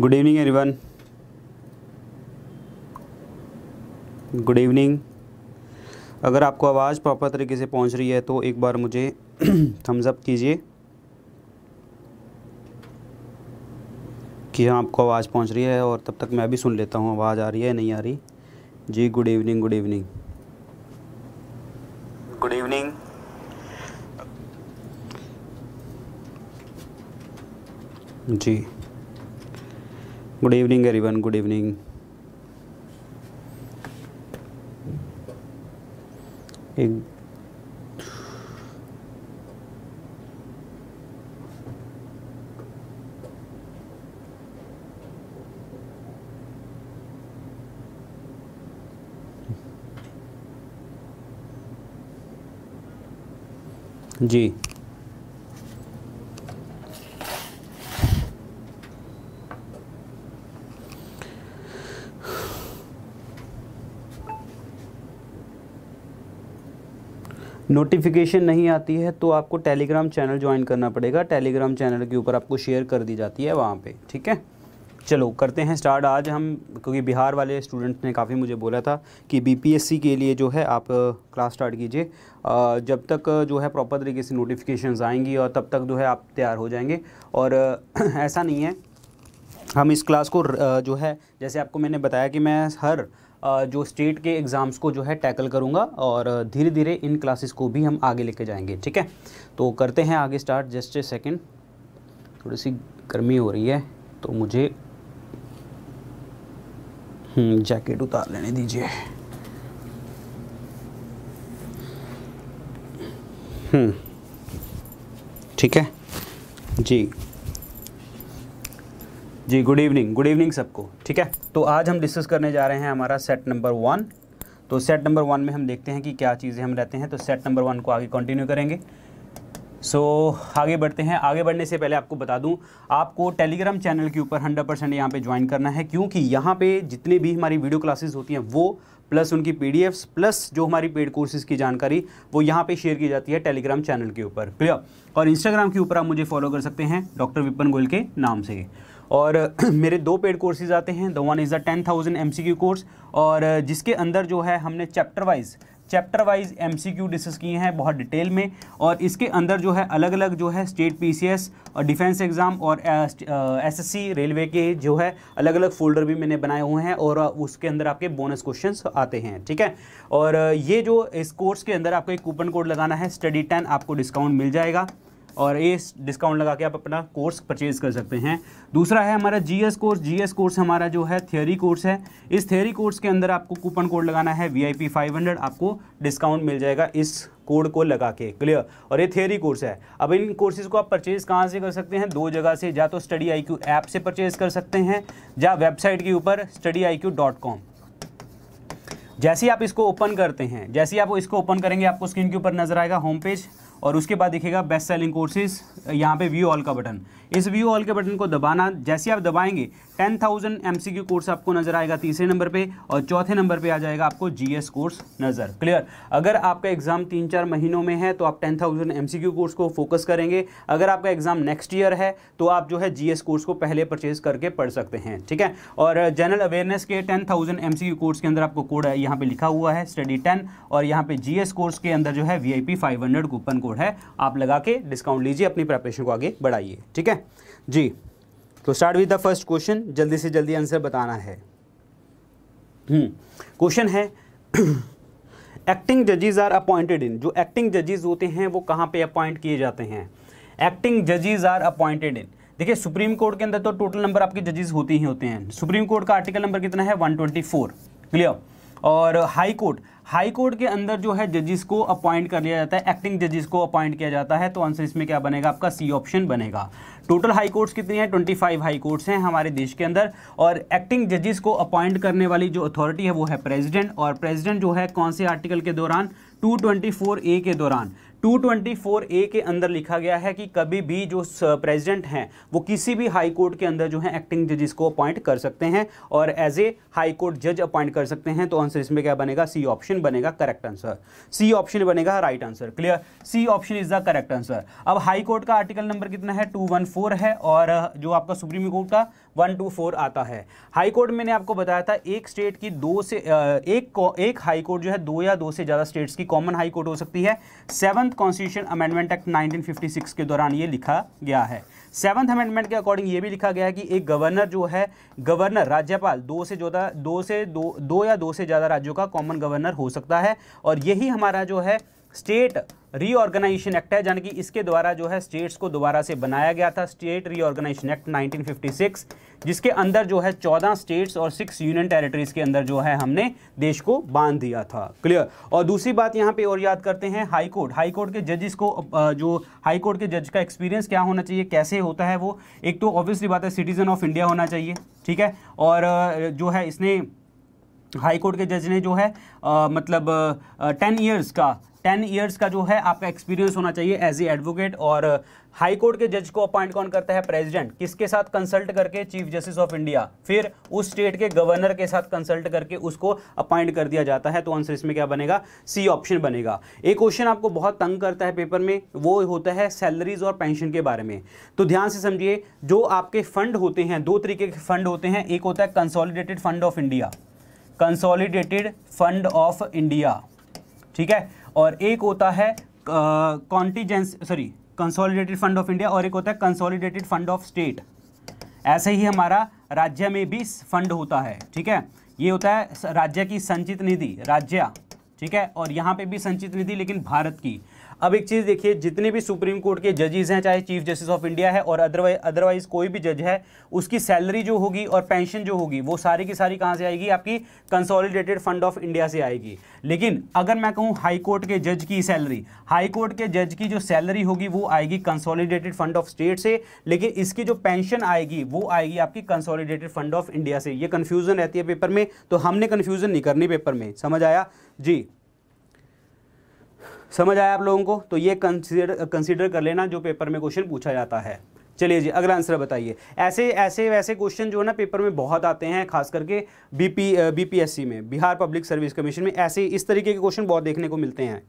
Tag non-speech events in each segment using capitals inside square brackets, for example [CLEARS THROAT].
good evening everyone good evening अगर आपको आवाज़ प्रॉपर तरीके से पहुंच रही है तो एक बार मुझे थम्स [CLEARS THROAT] अप कीजिए कि हाँ आपको आवाज़ पहुंच रही है और तब तक मैं भी सुन लेता हूँ आवाज़ आ रही है नहीं आ रही जी good evening good evening good evening जी good evening everyone good evening एक जी नोटिफिकेशन नहीं आती है तो आपको टेलीग्राम चैनल ज्वाइन करना पड़ेगा टेलीग्राम चैनल के ऊपर आपको शेयर कर दी जाती है वहाँ पे ठीक है चलो करते हैं स्टार्ट आज हम क्योंकि बिहार वाले स्टूडेंट्स ने काफ़ी मुझे बोला था कि बीपीएससी के लिए जो है आप क्लास स्टार्ट कीजिए जब तक जो है प्रॉपर तरीके से नोटिफिकेशन आएंगी और तब तक जो है आप तैयार हो जाएंगे और [CLEARS THROAT] ऐसा नहीं है हम इस क्लास को जो है जैसे आपको मैंने बताया कि मैं हर जो स्टेट के एग्ज़ाम्स को जो है टैकल करूँगा और धीरे धीरे इन क्लासेस को भी हम आगे लेके जाएंगे ठीक है तो करते हैं आगे स्टार्ट जस्ट ए सेकेंड थोड़ी सी गर्मी हो रही है तो मुझे जैकेट हम्म, उतार लेने दीजिए हम्म, ठीक है जी जी गुड इवनिंग गुड इवनिंग सबको ठीक है तो आज हम डिस्कस करने जा रहे हैं हमारा सेट नंबर वन तो सेट नंबर वन में हम देखते हैं कि क्या चीज़ें हम रहते हैं तो सेट नंबर वन को आगे कंटिन्यू करेंगे सो so, आगे बढ़ते हैं आगे बढ़ने से पहले आपको बता दूं आपको टेलीग्राम चैनल के ऊपर 100 परसेंट यहाँ पर ज्वाइन करना है क्योंकि यहाँ पे जितनी भी हमारी वीडियो क्लासेस होती हैं वो प्लस उनकी पी प्लस जो हमारी पेड कोर्सेज़ की जानकारी वो यहाँ पे शेयर की जाती है टेलीग्राम चैनल के ऊपर क्लियर और इंस्टाग्राम के ऊपर आप मुझे फॉलो कर सकते हैं डॉक्टर विपन गोयल के नाम से और [CLEARS THROAT] मेरे दो पेड कोर्सेज आते हैं the one is a ten thousand M course और जिसके अंदर जो है हमने chapter wise chapter wise M C Q discuss किए हैं बहुत डिटेल में और इसके अंदर जो है अलग अलग जो है स्टेट पी सी एस और डिफेंस एग्ज़ाम और एस एस सी रेलवे के जो है अलग अलग फोल्डर भी मैंने बनाए हुए हैं और uh, उसके अंदर आपके बोनस क्वेश्चन आते हैं ठीक है और uh, ये जो इस कोर्स के अंदर आपको एक कूपन कोड लगाना है स्टडी टेन आपको डिस्काउंट मिल जाएगा और ये डिस्काउंट लगा के आप अपना कोर्स परचेज कर सकते हैं दूसरा है हमारा जीएस कोर्स जीएस कोर्स हमारा जो है थियोरी कोर्स है इस थियोरी कोर्स के अंदर आपको कूपन कोड लगाना है V I P five hundred आपको डिस्काउंट मिल जाएगा इस कोड को लगा के क्लियर और ये थियोरी कोर्स है अब इन कोर्सेज को आप परचेज़ कहाँ से कर सकते हैं दो जगह से या तो स्टडी आई क्यू ऐप से परचेज़ कर सकते हैं या वेबसाइट के ऊपर study I Q dot com जैसे ही आप इसको ओपन करते हैं जैसे ही आप इसको ओपन करेंगे आपको स्क्रीन के ऊपर नजर आएगा होम पेज और उसके बाद देखिएगा बेस्ट सेलिंग कोर्सेज यहाँ पे व्यू ऑल का बटन इस व्यू ऑल के बटन को दबाना जैसे आप दबाएंगे 10,000 थाउजेंड एम कोर्स आपको नजर आएगा तीसरे नंबर पे और चौथे नंबर पे आ जाएगा आपको जीएस कोर्स नज़र क्लियर अगर आपका एग्ज़ाम तीन चार महीनों में है तो आप 10,000 थाउजेंड कोर्स को फोकस करेंगे अगर आपका एग्ज़ाम नेक्स्ट ईयर है तो आप जो है जीएस कोर्स को पहले परचेज करके पढ़ सकते हैं ठीक है और जनरल अवेयरनेस के टेन थाउजेंड कोर्स के अंदर आपको कोड यहाँ पे लिखा हुआ है स्टडी टेन और यहाँ पे जीएस कोर्स के अंदर जो है वी आई कूपन कोड है आप लगा के डिस्काउंट लीजिए अपनी प्रेपरेशन को आगे बढ़ाइए ठीक है जी तो start with the first question जल्दी से जल्दी आंसर बताना है क्वेश्चन हम्म, है एक्टिंग जजेज आर अपॉइंटेड इन जो एक्टिंग जजेस होते हैं वो कहाँ पे अपॉइंट किए जाते हैं एक्टिंग जजेज आर अपॉइंटेड इन देखिए सुप्रीम कोर्ट के अंदर तो टोटल नंबर आपके जजेज होते ही होते हैं सुप्रीम कोर्ट का आर्टिकल नंबर कितना है 124 क्लियर और हाई कोर्ट हाई कोर्ट के अंदर जो है जजिस को अपॉइंट कर लिया जाता है एक्टिंग जजिस को अपॉइंट किया जाता है तो आंसर इसमें क्या बनेगा आपका सी ऑप्शन बनेगा टोटल हाई कोर्ट्स कितनी हैं 25 हाई कोर्ट्स हैं हमारे देश के अंदर और एक्टिंग जजिस को अपॉइंट करने वाली जो अथॉरिटी है वो है प्रेजिडेंट और प्रेजिडेंट जो है कौन से आर्टिकल के दौरान टू ए के दौरान 224 ए के अंदर लिखा गया है कि कभी भी जो प्रेसिडेंट हैं वो किसी भी हाई कोर्ट के अंदर जो है एक्टिंग जजेस को अपॉइंट कर सकते हैं और एज ए हाई कोर्ट जज अपॉइंट कर सकते हैं तो आंसर इसमें क्या बनेगा सी ऑप्शन बनेगा करेक्ट आंसर सी ऑप्शन बनेगा right answer clear C option is the correct answer अब हाई कोर्ट का आर्टिकल नंबर कितना है टू है और जो आपका सुप्रीम कोर्ट का वन टू फोर आता है हाई कोर्ट मैंने आपको बताया था एक स्टेट की दो से एक एक हाई कोर्ट जो है दो या दो से ज़्यादा स्टेट्स की कॉमन हाई कोर्ट हो सकती है सेवन्थ कॉन्स्टिट्यूशन अमेंडमेंट एक्ट 1956 के दौरान ये लिखा गया है सेवंथ अमेंडमेंट के अकॉर्डिंग ये भी लिखा गया है कि एक गवर्नर जो है गवर्नर राज्यपाल दो से ज़्यादा दो से दो दो या दो से ज़्यादा राज्यों का कॉमन गवर्नर हो सकता है और यही हमारा जो है स्टेट रीऑर्गेनाइजेशन एक्ट है यानी कि इसके द्वारा जो है स्टेट्स को दोबारा से बनाया गया था स्टेट रीऑर्गेनाइजेशन एक्ट 1956 जिसके अंदर जो है 14 स्टेट्स और 6 यूनियन टेरिटरीज के अंदर जो है हमने देश को बांध दिया था क्लियर और दूसरी बात यहाँ पे और याद करते हैं हाई कोर्ट हाई कोर्ट के जजिस को जो हाई कोर्ट के जज का एक्सपीरियंस क्या होना चाहिए कैसे होता है वो एक तो ऑब्वियसली बात है सिटीजन ऑफ इंडिया होना चाहिए ठीक है और जो है इसने हाई कोर्ट के जज ने जो है आ, मतलब टेन ईयर्स का टेन ईयर्स का जो है आपका एक्सपीरियंस होना चाहिए एज ए एडवोकेट और हाई कोर्ट के जज को अपॉइंट कौन करता है प्रेसिडेंट किसके साथ कंसल्ट करके चीफ जस्टिस ऑफ इंडिया फिर उस स्टेट के गवर्नर के साथ कंसल्ट करके उसको अपॉइंट कर दिया जाता है तो आंसर इसमें क्या बनेगा सी ऑप्शन बनेगा एक क्वेश्चन आपको बहुत तंग करता है पेपर में वो होता है सैलरीज और पेंशन के बारे में तो ध्यान से समझिए जो आपके फंड होते हैं दो तरीके के फंड होते हैं एक होता है consolidated fund of India consolidated fund of India ठीक है और एक होता है contingency sorry consolidated fund of India और एक होता है कंसोलिडेटेड फंड ऑफ स्टेट ऐसे ही हमारा राज्य में भी फंड होता है ठीक है ये होता है राज्य की संचित निधि राज्य ठीक है और यहाँ पे भी संचित निधि लेकिन भारत की अब एक चीज़ देखिए जितने भी सुप्रीम कोर्ट के जजेस हैं चाहे चीफ जस्टिस ऑफ इंडिया है और अदरवाइज अदरवाइज कोई भी जज है उसकी सैलरी जो होगी और पेंशन जो होगी वो सारी की सारी कहाँ से आएगी आपकी कंसोलिडेटेड फंड ऑफ इंडिया से आएगी लेकिन अगर मैं कहूँ हाई कोर्ट के जज की सैलरी हाई कोर्ट के जज की जो सैलरी होगी वो आएगी कंसोलिडेटेड फंड ऑफ स्टेट से लेकिन इसकी जो पेंशन आएगी वो आएगी आपकी कंसोलिडेटेड फंड ऑफ इंडिया से ये कन्फ्यूज़न रहती है पेपर में तो हमने कन्फ्यूज़न नहीं करनी पेपर में समझ आया जी समझ आया आप लोगों को तो ये कंसिडर कंसिडर कर लेना जो पेपर में क्वेश्चन पूछा जाता है चलिए जी अगला आंसर बताइए ऐसे ऐसे वैसे क्वेश्चन जो है ना पेपर में बहुत आते हैं खास करके बीपी बीपीएससी में बिहार पब्लिक सर्विस कमीशन में ऐसे इस तरीके के क्वेश्चन बहुत देखने को मिलते हैं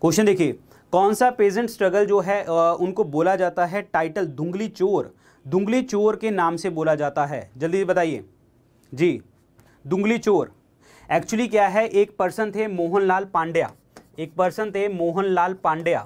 क्वेश्चन देखिए कौन सा पेजेंट स्ट्रगल जो है उनको बोला जाता है टाइटल दुंगली चोर दुंगली चोर के नाम से बोला जाता है जल्दी बताइए जी दुंगली चोर एक्चुअली क्या है एक पर्सन थे मोहनलाल पांड्या एक पर्सन थे मोहन लाल पांड्या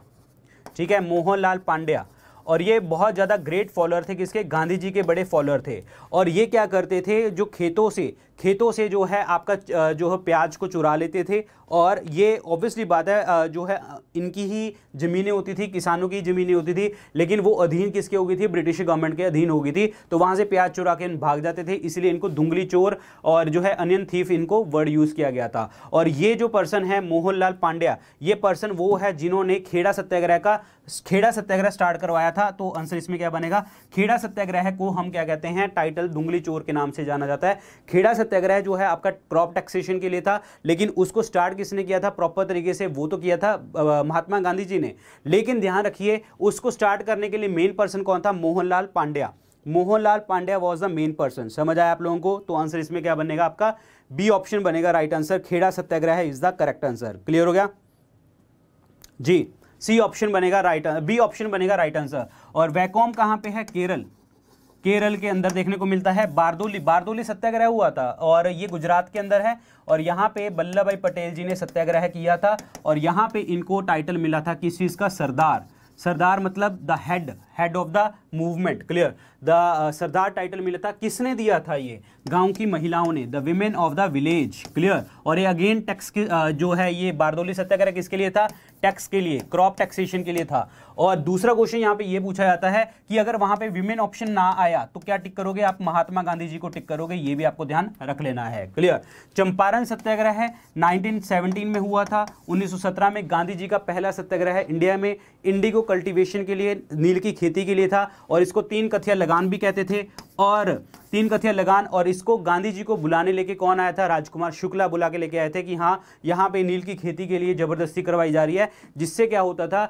ठीक है मोहन लाल पांड्या और ये बहुत ज़्यादा ग्रेट फॉलोअर थे किसके गांधी जी के बड़े फॉलोअर थे और ये क्या करते थे जो खेतों से खेतों से जो है आपका जो है प्याज को चुरा लेते थे और ये ऑब्वियसली बात है जो है इनकी ही ज़मीनें होती थी किसानों की ज़मीनें होती थी लेकिन वो अधीन किसके हो गई थी ब्रिटिश गवर्नमेंट के अधीन हो गई थी तो वहाँ से प्याज चुरा के भाग जाते थे इसलिए इनको धुंगली चोर और जो है अनियन थीफ इनको वर्ड यूज़ किया गया था और ये जो पर्सन है मोहनलाल पांड्या ये पर्सन वो है जिन्होंने खेड़ा सत्याग्रह का खेड़ा सत्याग्रह स्टार्ट करवाया था तो आंसर इसमें क्या बनेगा खेड़ा सत्याग्रह को हम क्या कहते हैं टाइटल धुंगली चोर के नाम से जाना जाता है खेड़ा सत्याग्रह जो है आपका क्रॉप टैक्सेशन के लिए था लेकिन उसको स्टार्ट किसने किया था प्रॉपर तरीके से वो तो किया था महात्मा गांधी जी ने लेकिन ध्यान रखिए उसको स्टार्ट करने के लिए मेन पर्सन कौन था Mohanlal Pandya Mohanlal Pandya was the main person समझ आया आप लोगों को तो आंसर इसमें क्या बनेगा आपका बी ऑप्शन बनेगा right answer Kheda Satyagraha is the correct answer clear हो गया जी सी ऑप्शन बनेगा राइट बी ऑप्शन बनेगा राइट आंसर और वैकॉम कहां पे है केरल केरल के अंदर देखने को मिलता है बारदोली बारदोली सत्याग्रह हुआ था और ये गुजरात के अंदर है और यहाँ पे वल्लभ भाई पटेल जी ने सत्याग्रह किया था और यहाँ पे इनको टाइटल मिला था किस चीज़ का सरदार सरदार मतलब the head head of the movement clear the Sardar title मिला था किसने दिया था ये गांव की महिलाओं ने the women of the village clear और ये अगेन टैक्स uh, जो है ये बारदोली सत्याग्रह किसके लिए था टैक्स के लिए क्रॉप टैक्सेशन के लिए था और दूसरा क्वेश्चन यहाँ पे ये पूछा जाता है कि अगर वहां पे विमेन ऑप्शन ना आया तो क्या टिक करोगे आप महात्मा गांधी जी को टिक करोगे ये भी आपको ध्यान रख लेना है क्लियर चंपारण सत्याग्रह है सेवनटीन में हुआ था उन्नीस में गांधी जी का पहला सत्याग्रह है इंडिया में इंडिगो कल्टिवेशन के लिए नील की खेती के लिए था और इसको तीन कथिया लगान भी कहते थे और तीन कथिया लगान और इसको गांधी जी को बुलाने लेके कौन आया था राजकुमार शुक्ला बुला के लेके आए थे कि हाँ यहाँ पे नील की खेती के लिए ज़बरदस्ती करवाई जा रही है जिससे क्या होता था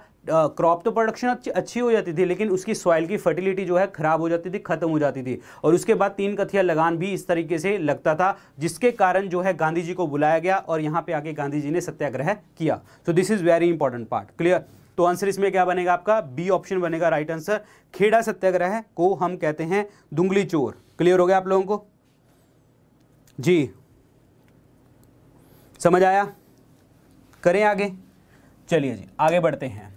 क्रॉप तो प्रोडक्शन अच्छी हो जाती थी लेकिन उसकी सॉइल की फर्टिलिटी जो है ख़राब हो जाती थी ख़त्म हो जाती थी और उसके बाद तीन कथिया लगान भी इस तरीके से लगता था जिसके कारण जो है गांधी जी को बुलाया गया और यहाँ पर आके गांधी जी ने सत्याग्रह किया तो this is very important part clear तो आंसर इसमें क्या बनेगा आपका बी ऑप्शन बनेगा राइट आंसर खेड़ा सत्याग्रह को हम कहते हैं दुंगली चोर क्लियर हो गया आप लोगों को जी समझ आया करें आगे चलिए जी आगे बढ़ते हैं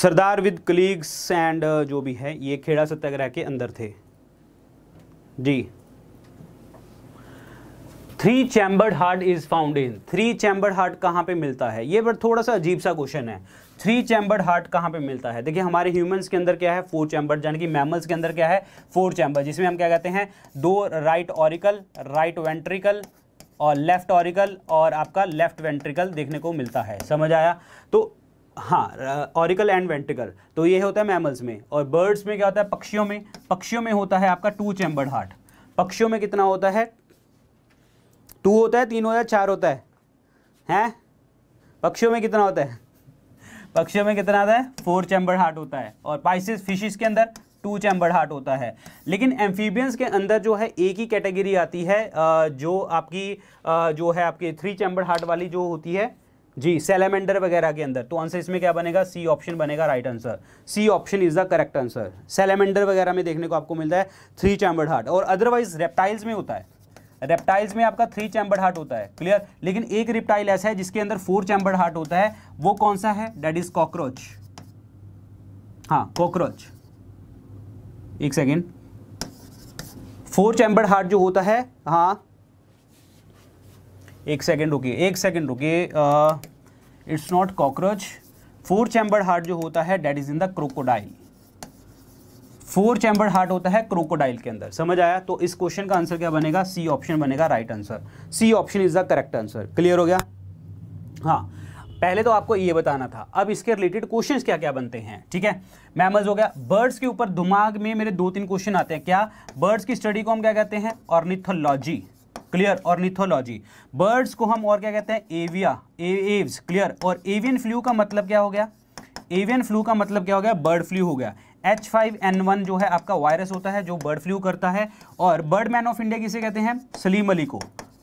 सरदार विद कलीग्स एंड जो भी है ये खेड़ा सत्याग्रह के अंदर थे जी three chambered heart is found in three chambered heart कहाँ पे मिलता है ये बट थोड़ा सा अजीब सा क्वेश्चन है थ्री चैम्बर्ड हार्ट कहाँ पे मिलता है देखिए हमारे ह्यूमंस के अंदर क्या है फोर चैम्बर्ड यानी कि मैमल्स के अंदर क्या है फोर चैम्बर जिसमें हम क्या कहते हैं दो राइट ऑरिकल राइट वेंट्रिकल और लेफ्ट ऑरिकल और आपका लेफ्ट वेंट्रिकल देखने को मिलता है समझ आया तो हाँ ऑरिकल एंड वेंट्रिकल तो ये होता है मैमल्स में और बर्ड्स में क्या होता है पक्षियों में पक्षियों में होता है आपका टू चैम्बर्ड हार्ट पक्षियों में कितना होता है टू होता है तीन होता है चार होता है हैं पक्षियों में कितना होता है पक्षियों में कितना आता है फोर चैम्बर हार्ट होता है और पाइसिस फिशिस के अंदर टू चैम्बर हार्ट होता है लेकिन एम्फीबियंस के अंदर जो है एक ही कैटेगरी आती है जो आपकी जो है आपकी थ्री चैम्बर हार्ट वाली जो होती है जी सेलेमेंडर वगैरह के अंदर तो आंसर इसमें क्या बनेगा सी ऑप्शन बनेगा right answer C option is the correct answer salamander वगैरह में देखने को आपको मिलता है थ्री चैम्बर्ड हार्ट और अदरवाइज रेप्टाइल्स में होता है रेप्टाइल्स में आपका थ्री चैम्बर हार्ट होता है क्लियर लेकिन एक रिप्टाइल ऐसा है जिसके अंदर फोर चैम्बर हार्ट होता है वो कौन सा है डेट इज कॉकरोच हाँ कॉकरोच एक सेकेंड फोर चैम्बर हार्ट जो होता है हाँ एक सेकेंड रुकिए एक सेकेंड रुकिए it's not cockroach four chamber heart जो होता है that is in the crocodile four chamber heart होता है क्रोकोडाइल के अंदर समझ आया तो इस क्वेश्चन का आंसर क्या बनेगा सी ऑप्शन बनेगा right answer C option is the correct answer clear हो गया हाँ पहले तो आपको ये बताना था अब इसके रिलेटेड क्वेश्चंस क्या क्या बनते हैं ठीक है मैमल्स हो गया बर्ड्स के ऊपर दिमाग में मेरे दो तीन क्वेश्चन आते हैं क्या बर्ड्स की स्टडी को हम क्या कहते हैं ऑर्निथोलॉजी क्लियर ऑर्निथोलॉजी बर्ड्स को हम और क्या कहते हैं एविया एव्स क्लियर और एवियन फ्लू का मतलब क्या हो गया एवियन फ्लू का मतलब क्या हो गया बर्ड फ्लू हो गया एच फाइव एन वन जो है आपका वायरस होता है जो बर्ड फ्लू करता है और बर्ड मैन ऑफ इंडिया किसे कहते हैं सलीम अली को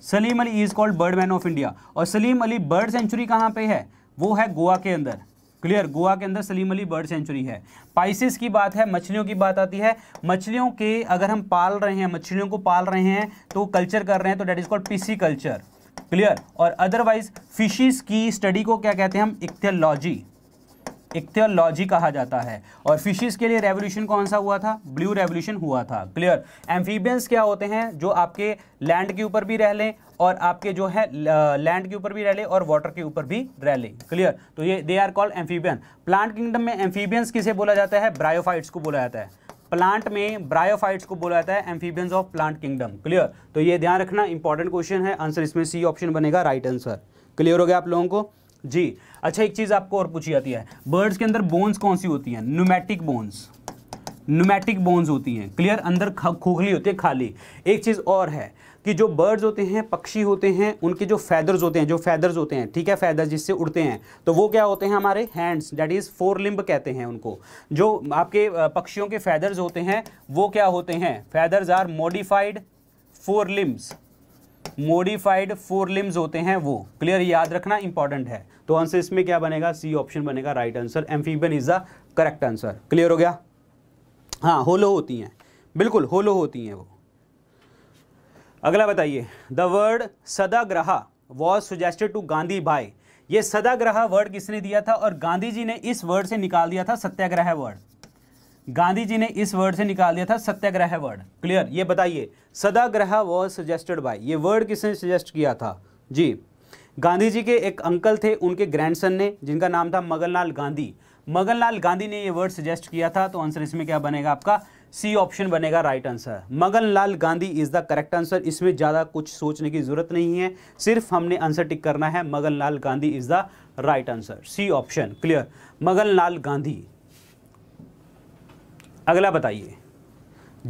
Salim Ali is called bird man of India और सलीम अली बर्ड सेंचुरी कहाँ पे है वो है गोवा के अंदर क्लियर गोवा के अंदर सलीम अली बर्ड सेंचुरी है पाइसिस की बात है मछलियों की बात आती है मछलियों के अगर हम पाल रहे हैं मछलियों को पाल रहे हैं तो कल्चर कर रहे हैं तो that is called pisciculture clear और अदरवाइज फिशिज़ की स्टडी को क्या कहते हैं हम इक्थियोलॉजी इक्तियोलॉजी कहा जाता है और फिशेस के लिए रेवोल्यूशन कौन सा हुआ था ब्लू रेवोल्यूशन हुआ था क्लियर एम्फीबियंस क्या होते हैं जो आपके लैंड के ऊपर भी रह लें और आपके जो है लैंड के ऊपर भी रह लें और वाटर के ऊपर भी रह लें क्लियर तो ये they are called amphibian plant kingdom में एम्फीबियंस किसे बोला जाता है ब्रायोफाइट्स को बोला जाता है प्लांट में ब्रायोफाइट्स को बोला जाता है amphibians of plant kingdom clear तो ये ध्यान रखना इंपॉर्टेंट क्वेश्चन है आंसर इसमें सी ऑप्शन बनेगा राइट आंसर क्लियर हो गया आप लोगों को जी अच्छा एक चीज़ आपको और पूछी जाती है बर्ड्स के अंदर बोन्स कौन सी होती हैं न्यूमेटिक बोन्स न्यूमेटिक बोन्स होती हैं क्लियर अंदर खोखली होती है खाली एक चीज़ और है कि जो बर्ड्स होते हैं पक्षी होते हैं उनके जो फैदर्स होते हैं जो फैदर्स होते हैं ठीक है फैदर्स जिससे उड़ते हैं तो वो क्या होते हैं हमारे hands that is fore limb कहते हैं उनको जो आपके पक्षियों के फैदर्स होते हैं वो क्या होते हैं feathers are modified fore limbs modified fore limbs होते हैं वो क्लियर याद रखना इंपॉर्टेंट है तो आंसर इसमें क्या बनेगा सी ऑप्शन बनेगा right answer amphibian is the correct answer clear हो गया हाँ होलो होती हैं बिल्कुल होलो होती हैं वो अगला बताइए the word Sadagraha was suggested to Gandhi by ये सदाग्रह वर्ड किसने दिया था और गांधी जी ने इस वर्ड से निकाल दिया था सत्याग्रह वर्ड गांधी जी ने इस वर्ड से निकाल दिया था सत्याग्रह वर्ड क्लियर ये बताइए सदाग्रह वॉज सजेस्टेड बाय ये वर्ड किसने सजेस्ट किया था जी गांधी जी के एक अंकल थे उनके ग्रैंडसन ने जिनका नाम था मगनलाल गांधी मगनलाल गांधी ने ये वर्ड सजेस्ट किया था तो आंसर इसमें क्या बनेगा आपका सी ऑप्शन बनेगा right answer Maganlal Gandhi is the correct answer इसमें ज़्यादा कुछ सोचने की ज़रूरत नहीं है सिर्फ हमने आंसर टिक करना है Maganlal Gandhi is the right answer C option clear Maganlal Gandhi अगला बताइए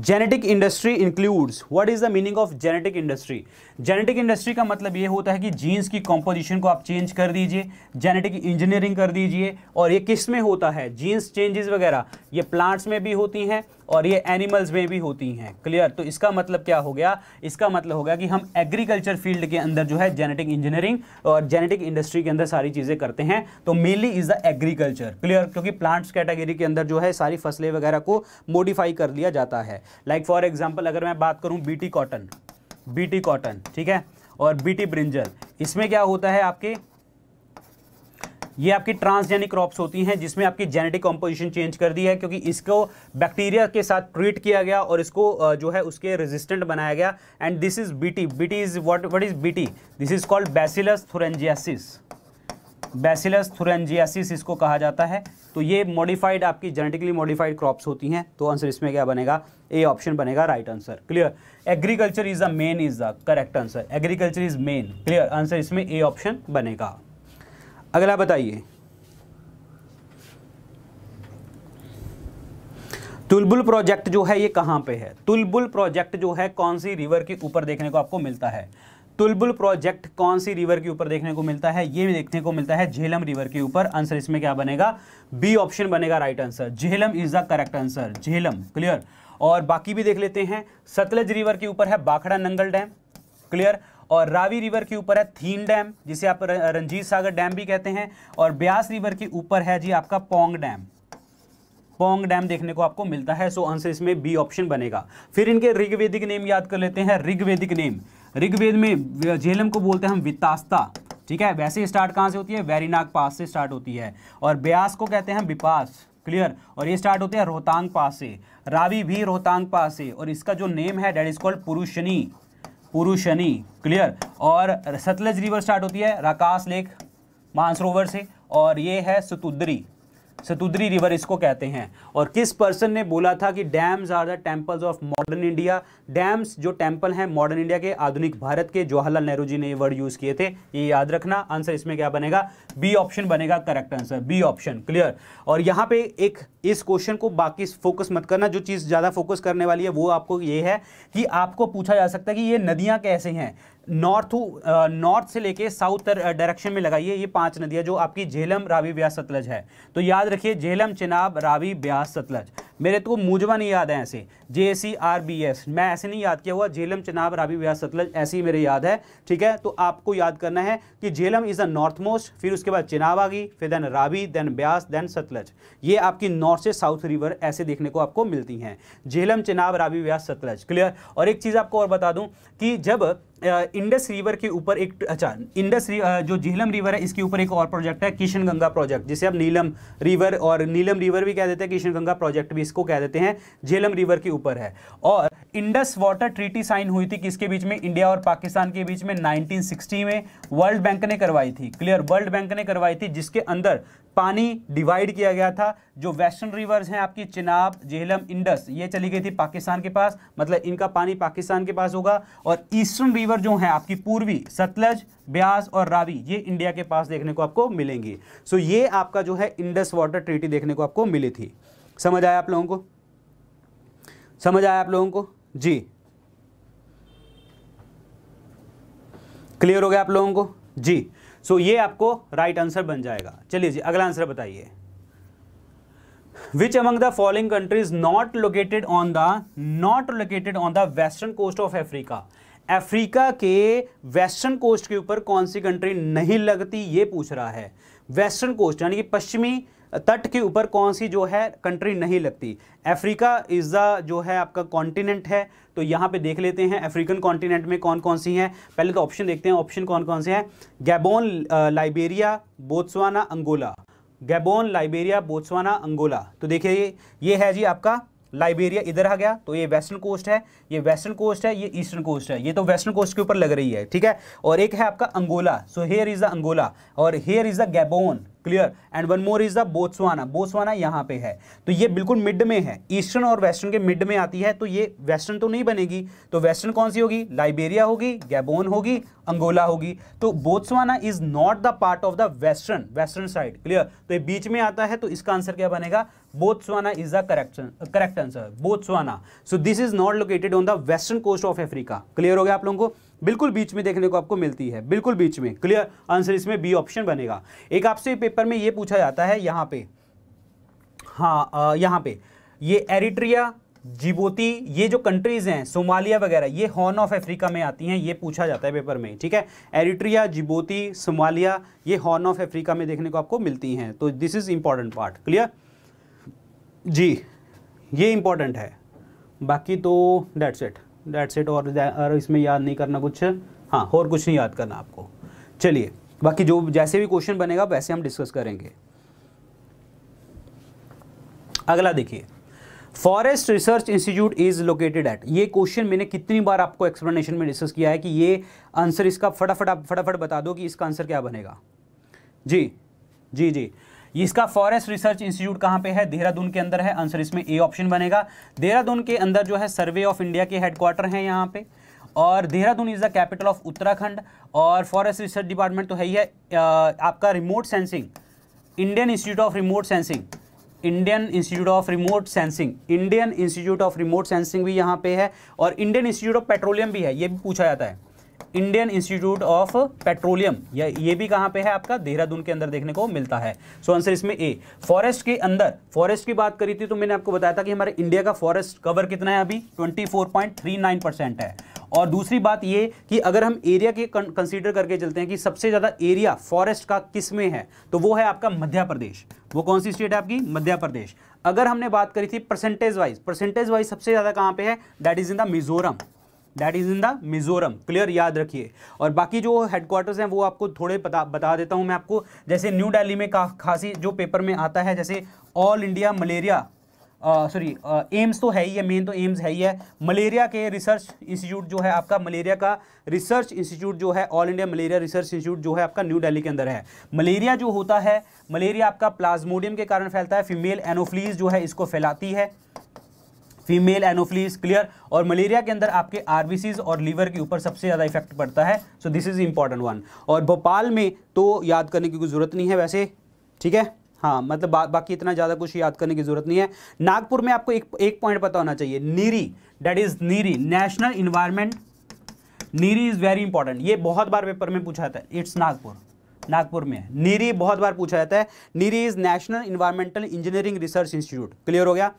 genetic industry includes what is the meaning of genetic industry genetic industry का मतलब ये होता है कि जीन्स की कॉम्पोजिशन को आप चेंज कर दीजिए जेनेटिक इंजीनियरिंग कर दीजिए और ये किस में होता है जीन्स चेंजेस वगैरह ये प्लांट्स में भी होती हैं और ये एनिमल्स में भी होती हैं क्लियर तो इसका मतलब क्या हो गया इसका मतलब हो गया कि हम एग्रीकल्चर फील्ड के अंदर जो है जेनेटिक इंजीनियरिंग और जेनेटिक इंडस्ट्री के अंदर सारी चीज़ें करते हैं तो mainly is the agriculture clear क्योंकि प्लांट्स कैटेगरी के अंदर जो है सारी फसलें वगैरह को मॉडिफाई कर लिया जाता है लाइक फॉर एग्जाम्पल अगर मैं बात करूँ बी कॉटन बीटी कॉटन ठीक है और बीटी ब्रिंजल इसमें क्या होता है आपके ये आपकी ट्रांसजेनिक क्रॉप्स होती हैं जिसमें आपकी जेनेटिक कॉम्पोजिशन चेंज कर दी है क्योंकि इसको बैक्टीरिया के साथ ट्रीट किया गया और इसको जो है उसके रेजिस्टेंट बनाया गया and this is BT BT is what what is BT this is called bacillus thuringiensis bacillus thuringiensis इसको कहा जाता है तो ये मॉडिफाइड आपकी जेनेटिकली मॉडिफाइड क्रॉप्स होती हैं तो आंसर इसमें क्या बनेगा ए ऑप्शन बनेगा right answer clear agriculture is the main is the correct answer agriculture is main clear answer इसमें ए ऑप्शन बनेगा अगला बताइए तुलबुल प्रोजेक्ट जो है ये कहाँ पे है तुलबुल प्रोजेक्ट जो है कौन सी रिवर के ऊपर देखने को आपको मिलता है तुलबुल प्रोजेक्ट कौन सी रिवर के ऊपर देखने को मिलता है ये देखने को मिलता है झेलम रिवर के ऊपर आंसर इसमें क्या बनेगा बी ऑप्शन बनेगा right answer Jhelum is the correct answer Jhelum clear और बाकी भी देख लेते हैं सतलज रिवर के ऊपर है बाखड़ा नंगल डैम क्लियर और रावी रिवर के ऊपर है थीन डैम जिसे आप रंजीत सागर डैम भी कहते हैं और ब्यास रिवर के ऊपर है जी आपका पोंग डैम पोंग डैम देखने को आपको मिलता है सो आंसर इसमें बी ऑप्शन बनेगा फिर इनके ऋग्वेदिक नेम याद कर लेते हैं ऋग्वेदिक नेम ऋग्वेद में झेलम को बोलते हैं हम वितास्ता ठीक है वैसे स्टार्ट कहाँ से होती है वैरीनाग पास से स्टार्ट होती है और ब्यास को कहते हैं विपास क्लियर और ये स्टार्ट होते हैं रोहतांग पास से रावी भी रोहतांग पास से और इसका जो नेम है that is called Purushni Purushni clear और सतलज रिवर स्टार्ट होती है राकाश लेक मानसरोवर से और ये है सतुद्री सतुद्री रिवर इसको कहते हैं और किस पर्सन ने बोला था कि dams are the temples of modern India dams जो टेम्पल हैं मॉडर्न इंडिया के आधुनिक भारत के जवाहरलाल नेहरू जी ने ये वर्ड यूज़ किए थे ये याद रखना आंसर इसमें क्या बनेगा बी ऑप्शन बनेगा correct answer B option clear और यहाँ पे एक इस क्वेश्चन को बाकी फोकस मत करना जो चीज़ ज़्यादा फोकस करने वाली है वो आपको ये है कि आपको पूछा जा सकता है कि ये नदियाँ कैसे हैं नॉर्थ नॉर्थ से लेके साउथ डायरेक्शन में लगाइए ये पांच नदियां जो आपकी झेलम रावी ब्यास सतलज है तो याद रखिए झेलम चिनाब रावी ब्यास सतलज मेरे तो मूजमा नहीं याद है ऐसे J C R B S मैं ऐसे नहीं याद किया हुआ झेलम चनाब राबी ब्यास सतलज ऐसे ही मेरे याद है ठीक है तो आपको याद करना है कि Jhelum is the north most फिर उसके बाद चिनाब आ गई फिर then Ravi then Beas then Sutlej ये आपकी नॉर्थ से साउथ रिवर ऐसे देखने को आपको मिलती हैं झेलम चिनाब राबी ब्यास सतलज क्लियर और एक चीज़ आपको और बता दूँ कि जब इंडस रिवर के ऊपर एक अच्छा इंडस जो झेलम रिवर है इसके ऊपर एक और प्रोजेक्ट है किशन गंगा प्रोजेक्ट जिसे आप नीलम रिवर और नीलम रिवर भी कह देते हैं किशन गंगा प्रोजेक्ट भी इसको कह देते हैं झेलम रिवर के ऊपर है और इंडस वाटर ट्रीटी साइन हुई थी किसके बीच में इंडिया और पाकिस्तान के बीच में 1960 में वर्ल्ड बैंक ने करवाई थी क्लियर वर्ल्ड बैंक ने करवाई थी जिसके अंदर पानी डिवाइड किया गया था जो वेस्टर्न रिवर्स हैं आपकी चिनाब जेहलम इंडस ये चली गई थी पाकिस्तान के पास मतलब इनका पानी पाकिस्तान के पास होगा और ईस्टर्न रिवर जो है आपकी पूर्वी सतलज ब्यास और रावी ये इंडिया के पास देखने को आपको मिलेंगी सो ये आपका जो है इंडस वाटर ट्रीटी देखने को आपको मिली थी समझ आया आप लोगों को समझ आया आप लोगों को जी क्लियर हो गया आप लोगों को जी सो so, ये आपको राइट right आंसर बन जाएगा चलिए जी अगला आंसर बताइए which among the following countries not located on the not located on the western coast of Africa Africa के वेस्टर्न कोस्ट के ऊपर कौन सी कंट्री नहीं लगती ये पूछ रहा है वेस्टर्न कोस्ट यानी कि पश्चिमी तट के ऊपर कौन सी जो है कंट्री नहीं लगती अफ्रीका इज़ द जो है आपका कॉन्टिनेंट है तो यहाँ पे देख लेते हैं अफ्रीकन कॉन्टिनेंट में कौन कौन सी हैं पहले तो ऑप्शन देखते हैं ऑप्शन कौन कौन से हैं Gabon Liberia Botswana Angola Gabon Liberia Botswana Angola तो देखिए ये ये है जी आपका लाइबेरिया इधर आ गया तो ये वेस्टर्न कोस्ट है ये वेस्टर्न कोस्ट है ये ईस्टर्न कोस्ट है ये तो वेस्टर्न कोस्ट के ऊपर लग रही है ठीक है और एक है आपका Angola so here is the Angola और here is the Gabon clear and one more is the Botswana Botswana यहां पे है तो ये बिल्कुल मिड में है ईस्टर्न और वेस्टर्न के मिड में आती है तो ये वेस्टर्न तो नहीं बनेगी तो वेस्टर्न कौन सी होगी लाइबेरिया होगी गैबोन होगी अंगोला होगी तो Botswana is not the part of the western western side clear तो ये बीच में आता है तो इसका आंसर क्या बनेगा Botswana is the correct correct answer Botswana so this is not located on the western coast of Africa clear हो गया आप लोगों को बिल्कुल बीच में देखने को आपको मिलती है बिल्कुल बीच में क्लियर आंसर इसमें बी ऑप्शन बनेगा एक आपसे पेपर में ये पूछा जाता है यहाँ पे हाँ यहाँ पे ये एरिट्रिया जिबोती ये जो कंट्रीज हैं सोमालिया वगैरह ये हॉर्न ऑफ अफ्रीका में आती हैं ये पूछा जाता है पेपर में ठीक है एरिट्रिया जिबोती सोमालिया ये हॉर्न ऑफ अफ्रीका में देखने को आपको मिलती हैं तो this is important part clear जी ये इंपॉर्टेंट है बाकी तो डेट्स इट दैट्स इट और, और इसमें याद नहीं करना कुछ हाँ और कुछ नहीं याद करना आपको चलिए बाकी जो जैसे भी क्वेश्चन बनेगा वैसे हम डिस्कस करेंगे अगला देखिए forest research institute is located at ये क्वेश्चन मैंने कितनी बार आपको एक्सप्लेनेशन में डिस्कस किया है कि ये आंसर इसका फटाफट आप फटाफट बता दो कि इसका आंसर क्या बनेगा जी जी जी इसका फॉरेस्ट रिसर्च इंस्टीट्यूट कहाँ पे है देहरादून के अंदर है आंसर इसमें ए ऑप्शन बनेगा देहरादून के अंदर जो है सर्वे ऑफ इंडिया के हेडक्वार्टर हैं यहाँ पे और Dehradun is the capital of Uttarakhand और फॉरेस्ट रिसर्च डिपार्टमेंट तो है ही है आपका remote sensing Indian institute of remote sensing Indian institute of remote sensing Indian institute of remote sensing भी यहाँ पे है और इंडियन इंस्टीट्यूट ऑफ पेट्रोलियम भी है ये भी पूछा जाता है इंडियन इंस्टीट्यूट ऑफ पेट्रोलियम या ये भी कहां पे है आपका देहरादून के अंदर देखने को मिलता है सो so आंसर इसमें ए फॉरेस्ट के अंदर फॉरेस्ट की बात करी थी तो मैंने आपको बताया था कि हमारे इंडिया का फॉरेस्ट कवर कितना है अभी 24.39 परसेंट है और दूसरी बात ये कि अगर हम एरिया के कंसीडर करके चलते हैं कि सबसे ज़्यादा एरिया फॉरेस्ट का किस में है तो वो है आपका मध्य प्रदेश वो कौन सी स्टेट है आपकी मध्य प्रदेश अगर हमने बात करी थी परसेंटेज वाइज परसेंटेज वाइज सबसे ज़्यादा कहाँ पे है that is in the Mizoram that is in the Mizoram clear याद रखिए और बाकी जो हेडक्वार्टर्स हैं वो आपको थोड़े बता बता देता हूँ मैं आपको जैसे न्यू दिल्ली में का खासी जो पेपर में आता है जैसे all India malaria sorry AIIMS तो है ही है मेन तो एम्स है ही है मलेरिया के रिसर्च इंस्टीट्यूट जो है आपका मलेरिया का रिसर्च इंस्टीट्यूट जो है all India malaria research institute जो है आपका न्यू दिल्ली के अंदर है मलेरिया जो होता है मलेरिया आपका प्लाज्मोडियम के कारण फैलता है फीमेल एनोफ्लीज जो है इसको फैलाती है फीमेल एनोफिलीज क्लियर और मलेरिया के अंदर आपके आरबीसीज और लीवर के ऊपर सबसे ज़्यादा इफेक्ट पड़ता है so this is important one और भोपाल में तो याद करने की कोई ज़रूरत नहीं है वैसे ठीक है हाँ मतलब बा, बाकी इतना ज़्यादा कुछ याद करने की ज़रूरत नहीं है नागपुर में आपको एक एक पॉइंट पता होना चाहिए NEERI that is NEERI national environment NEERI is very important ये बहुत बार पेपर में पूछा जाता है इट्स नागपुर नागपुर में नीरी बहुत बार पूछा जाता है NEERI is national environmental engineering research institute clear हो गया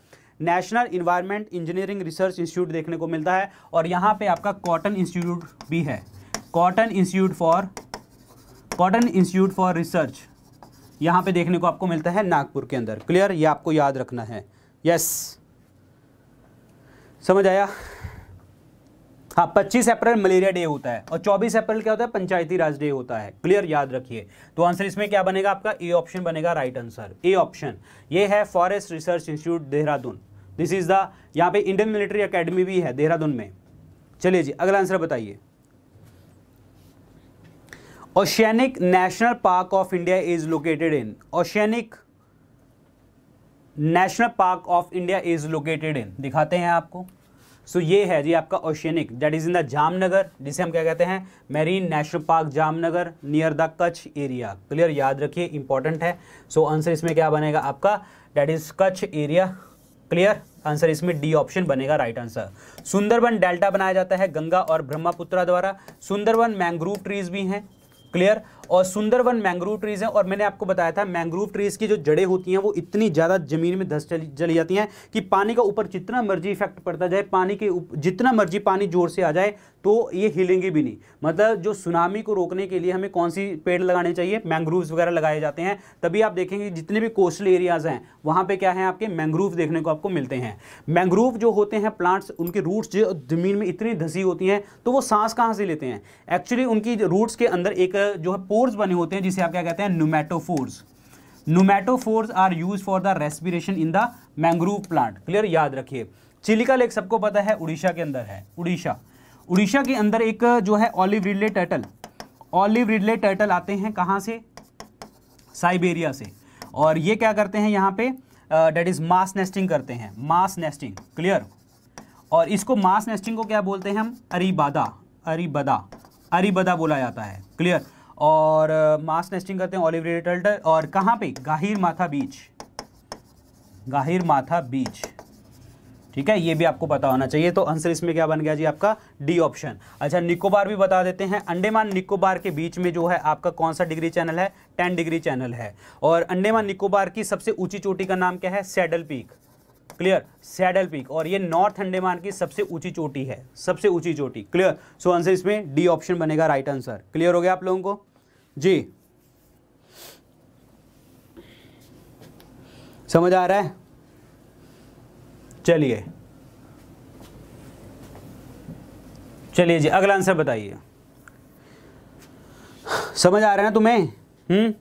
national environment engineering research institute देखने को मिलता है और यहाँ पे आपका कॉटन इंस्टीट्यूट भी है cotton institute for cotton institute for research यहाँ पे देखने को आपको मिलता है नागपुर के अंदर क्लियर ये आपको याद रखना है यस समझ आया हाँ पच्चीस अप्रैल मलेरिया डे होता है और चौबीस अप्रैल क्या होता है पंचायती राज डे होता है क्लियर याद रखिए तो आंसर इसमें क्या बनेगा आपका ए ऑप्शन बनेगा राइट आंसर ए ऑप्शन ये है forest research institute Dehradun this is the यहाँ पे इंडियन मिलिट्री अकेडमी भी है देहरादून में चलिए जी अगला आंसर बताइए oceanic national park of India is located in oceanic national park of India is located in दिखाते हैं आपको सो so, ये है जी आपका oceanic that is in the Jamnagar जिसे हम क्या कहते हैं marine national park Jamnagar near the Kutch area clear याद रखिए इंपॉर्टेंट है सो so, आंसर इसमें क्या बनेगा आपका that is Kutch area clear answer इसमें डी ऑप्शन बनेगा राइट आंसर सुंदरबन डेल्टा बनाया जाता है गंगा और ब्रह्मपुत्रा द्वारा सुंदरबन मैंग्रोव ट्रीज भी हैं क्लियर और सुंदरवन मैंग्रोव ट्रीज हैं और मैंने आपको बताया था मैंग्रोव ट्रीज की जो जड़ें होती हैं वो इतनी ज़्यादा जमीन में धस चली, चली जाती हैं कि पानी का ऊपर जितना मर्जी इफेक्ट पड़ता जाए पानी के उप, जितना मर्जी पानी जोर से आ जाए तो ये हिलेंगे भी नहीं मतलब जो सुनामी को रोकने के लिए हमें कौन सी पेड़ लगाने चाहिए मैंग्रोव्स वगैरह लगाए जाते हैं तभी आप देखेंगे जितने भी कोस्टल एरियाज़ हैं वहाँ पर क्या है आपके मैंग्रोव देखने को आपको मिलते हैं मैंग्रोव जो होते हैं प्लांट्स उनके रूट्स जो ज़मीन में इतनी धसी होती हैं तो वो सांस कहाँ से लेते हैं एक्चुअली उनकी रूट्स के अंदर एक जो है फोर्स बने होते हैं जिसे आप क्या कहते हैं pneumatophores pneumatophores are use for the respiration in the mangrove plant clear याद रखिए चिलिका लेक सबको पता है उड़ीसा के अंदर है उड़ीसा उड़ीसा के अंदर एक जो है olive ridley turtle olive ridley turtle आते हैं कहाँ से साइबेरिया से और ये क्या करते हैं यहाँ पे डेट इज़ मास नेस्टिंग करते हैं मास नेस्टिंग क्लियर और इसको मास नेस्टिंग को क्या बोलते हैं हम अरीबादा अरीबदा अरीबदा बोला जाता है क्लियर और मास नेस्टिंग करते हैं ऑलिव रिडेटल्ट और कहाँ पे गाहिर माथा बीच गाहिर माथा बीच ठीक है ये भी आपको पता होना चाहिए तो आंसर इसमें क्या बन गया जी आपका डी ऑप्शन अच्छा निकोबार भी बता देते हैं अंडेमान निकोबार के बीच में जो है आपका कौन सा डिग्री चैनल है टेन डिग्री चैनल है और अंडेमान निकोबार की सबसे ऊंची चोटी का नाम क्या है saddle peak clear saddle peak और ये नॉर्थ अंडेमान की सबसे ऊंची चोटी है सबसे ऊंची चोटी क्लियर सो आंसर इसमें डी ऑप्शन बनेगा राइट आंसर क्लियर हो गया आप लोगों को जी समझ आ रहा है चलिए चलिए जी अगला आंसर बताइए समझ आ रहा है ना तुम्हें हम्म